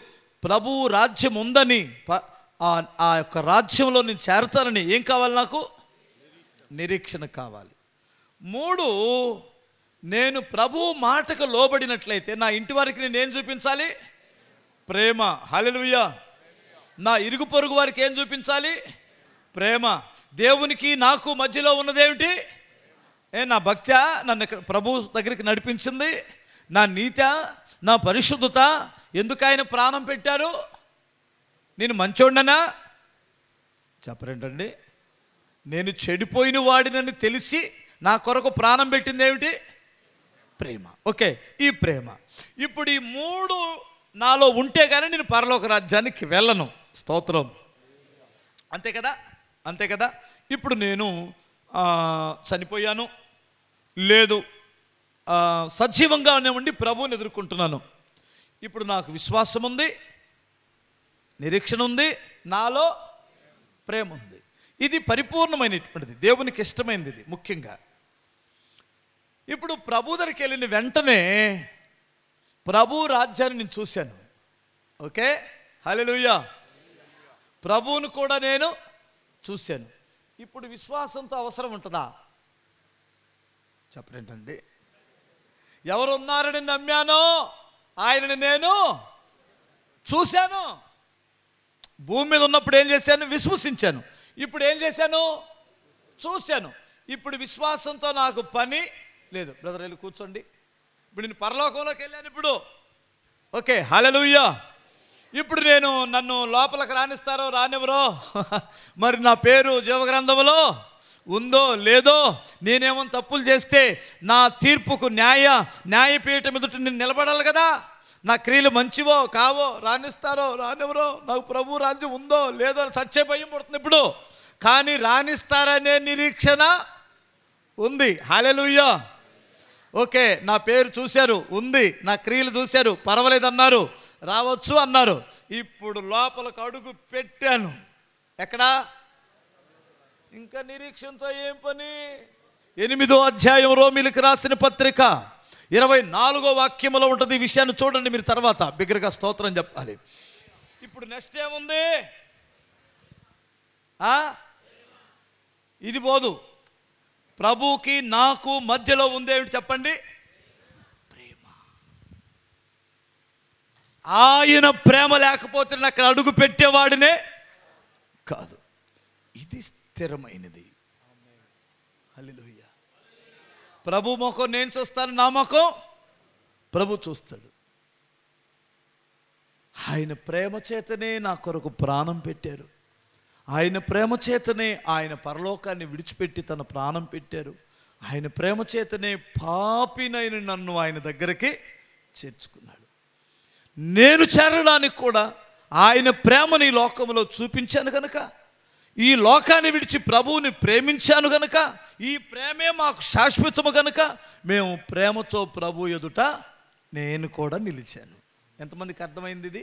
ప్రభు రాజ్యం ఉందని ఆ యొక్క రాజ్యంలో నేను చేరతానని ఏం కావాలి నాకు నిరీక్షణ కావాలి మూడు నేను ప్రభు మాటకు లోబడినట్లయితే నా ఇంటి వారికి నేను ఏం చూపించాలి ప్రేమ హలెలుయ్య నా ఇరుగు పొరుగు వారికి ఏం చూపించాలి ప్రేమ దేవునికి నాకు మధ్యలో ఉన్నదేమిటి ఏ నా భక్త్యా నన్ను ఇక్కడ ప్రభు దగ్గరికి నడిపించింది నా నీత నా పరిశుద్ధత ఎందుకు ఆయన ప్రాణం పెట్టారు నేను మంచోడనా చెప్పరేంటండి నేను చెడిపోయిన వాడినని తెలిసి నా కొరకు ప్రాణం పెట్టింది ఏమిటి ప్రేమ ఓకే ఈ ప్రేమ ఇప్పుడు ఈ మూడు నాలో ఉంటే కానీ నేను పరలోక రాజ్యానికి వెళ్ళను స్తోత్రం అంతే కదా అంతే కదా ఇప్పుడు నేను చనిపోయాను లేదు సజీవంగానే ఉండి ప్రభువుని ఎదుర్కొంటున్నాను ఇప్పుడు నాకు విశ్వాసం ఉంది నిరీక్షణ ఉంది నాలో ప్రేమ ఉంది ఇది పరిపూర్ణమైనటువంటిది దేవునికి ఇష్టమైనది ఇది ముఖ్యంగా ఇప్పుడు ప్రభు దగ్గరికి వెళ్ళిన వెంటనే ప్రభు రాజ్యాన్ని నేను చూశాను ఓకే హలెలుయ్యా ప్రభువును కూడా నేను చూశాను ఇప్పుడు విశ్వాసంతో అవసరం ఉంటుందా చెప్పరేంటండి ఎవరున్నారని నమ్మానో ఆయనని నేను చూశాను భూమి మీద ఉన్నప్పుడు ఏం చేశాను విశ్వసించాను ఇప్పుడు ఏం చేశాను చూశాను ఇప్పుడు విశ్వాసంతో నాకు పని లేదు బ్రదర్ వెళ్ళి కూర్చోండి ఇప్పుడు నేను పరలోకంలోకి వెళ్ళాను ఇప్పుడు ఓకే హలలుయ్యా ఇప్పుడు నేను నన్ను లోపలికి రాణిస్తారో రానివ్వరో (laughs) మరి నా పేరు జీవగ్రంథంలో ఉందో లేదో నేనేమో తప్పులు చేస్తే నా తీర్పుకు న్యాయ న్యాయపీఠం మీద నేను నిలబడాలి కదా నా క్రియలు మంచివో కావో రాణిస్తారో రానివరో నాకు ప్రభు రాజ్యం ఉందో లేదో సచ్చే భయం పడుతుంది ఇప్పుడు కానీ రాణిస్తారనే నిరీక్షణ ఉంది హాలెలుయ్యో ఓకే నా పేరు చూశారు ఉంది నా క్రియలు చూశారు అన్నారు రావచ్చు అన్నారు ఇప్పుడు లోపలకు అడుగు పెట్టాను ఎక్కడా ఇంకా నిరీక్షణతో ఏం పని ఎనిమిదో అధ్యాయం రోమిలికి రాసిన పత్రిక ఇరవై నాలుగో వాక్యంలో ఉంటుంది ఈ విషయాన్ని చూడండి మీరు తర్వాత బిగ్గరగా స్తోత్రం చెప్పాలి ఇప్పుడు నెక్స్ట్ ఏముంది ఇది పోదు ప్రభుకి నాకు మధ్యలో ఉందేమిటి చెప్పండి ప్రేమ ఆయన ప్రేమ లేకపోతే అక్కడ అడుగు పెట్టేవాడినే కాదు ఇది స్థిరమైనది హలిలుయ్య ప్రభు ముఖం నేను చూస్తాను నా ముఖం ప్రభు చూస్తాడు ఆయన ప్రేమ చేతనే నా కొరకు ప్రాణం పెట్టారు ఆయన ప్రేమ చేతనే ఆయన పరలోకాన్ని విడిచిపెట్టి తన ప్రాణం పెట్టారు ఆయన ప్రేమ చేతనే పాపినైన నన్ను ఆయన దగ్గరికి చేర్చుకున్నాడు నేను చేరడానికి కూడా ఆయన ప్రేమని లోకంలో చూపించాను కనుక ఈ లోకాన్ని విడిచి ప్రభువుని ప్రేమించాను గనక ఈ ప్రేమే మాకు శాశ్వతము గనక మేము ప్రేమతో ప్రభు ఎదుట నేను కూడా నిలిచాను ఎంతమందికి అర్థమైంది ఇది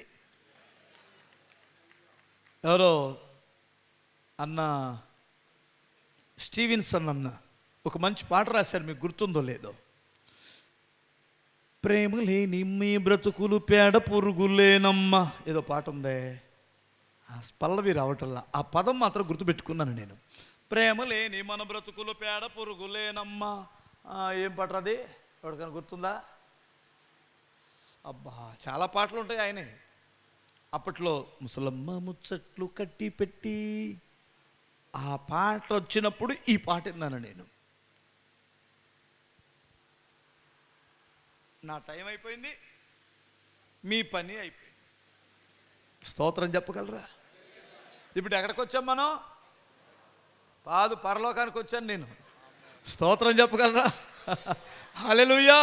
ఎవరో అన్న స్టీవిన్సన్ అన్న ఒక మంచి పాట రాశారు మీకు గుర్తుందో లేదో ప్రేమ లేని మీ బ్రతుకులు పేడ పురుగులేనమ్మ ఏదో పాట ఉందే ఆ పల్లవి రావటంలా ఆ పదం మాత్రం గుర్తుపెట్టుకున్నాను నేను ప్రేమ లేని మన బ్రతుకులు పేడ పొరుగు లేనమ్మా ఏం పాట అది ఎవరికైనా గుర్తుందా అబ్బా చాలా పాటలు ఉంటాయి ఆయనే అప్పట్లో ముసలమ్మ ముచ్చట్లు కట్టి పెట్టి ఆ పాటలు వచ్చినప్పుడు ఈ పాట విన్నాను నేను నా టైం అయిపోయింది మీ పని అయిపోయింది స్తోత్రం చెప్పగలరా ఇప్పుడు ఎక్కడికి వచ్చాం మనం పాదు పరలోకానికి వచ్చాను నేను స్తోత్రం చెప్పగలరా హలెలుయ్యా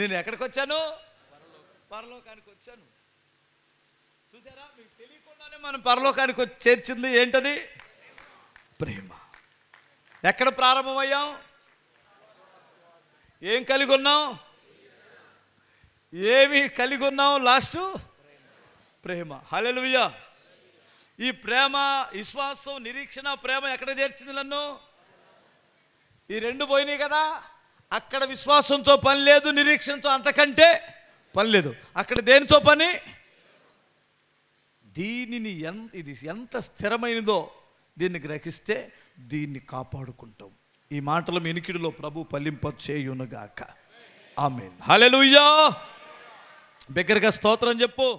నేను ఎక్కడికి వచ్చాను పరలోకానికి వచ్చాను చూసారా మీకు తెలియకుండానే మనం పరలోకానికి చేర్చింది ఏంటది ప్రేమ ఎక్కడ ప్రారంభమయ్యాం ఏం కలిగి ఉన్నాం ఏమి కలిగి ఉన్నాం లాస్ట్ ప్రేమ హలెలుయ్యా ఈ ప్రేమ విశ్వాసం నిరీక్షణ ప్రేమ ఎక్కడ చేర్చింది నన్ను ఈ రెండు పోయినాయి కదా అక్కడ విశ్వాసంతో పని లేదు నిరీక్షణతో అంతకంటే పని లేదు అక్కడ దేనితో పని దీనిని ఎంత ఇది ఎంత స్థిరమైనదో దీన్ని గ్రహిస్తే దీన్ని కాపాడుకుంటాం ఈ మాటలు మినికిడిలో ప్రభు పలింప చేయునుగాక ఆమె హలెలుయ్యా బిగ్గరగా స్తోత్రం చెప్పు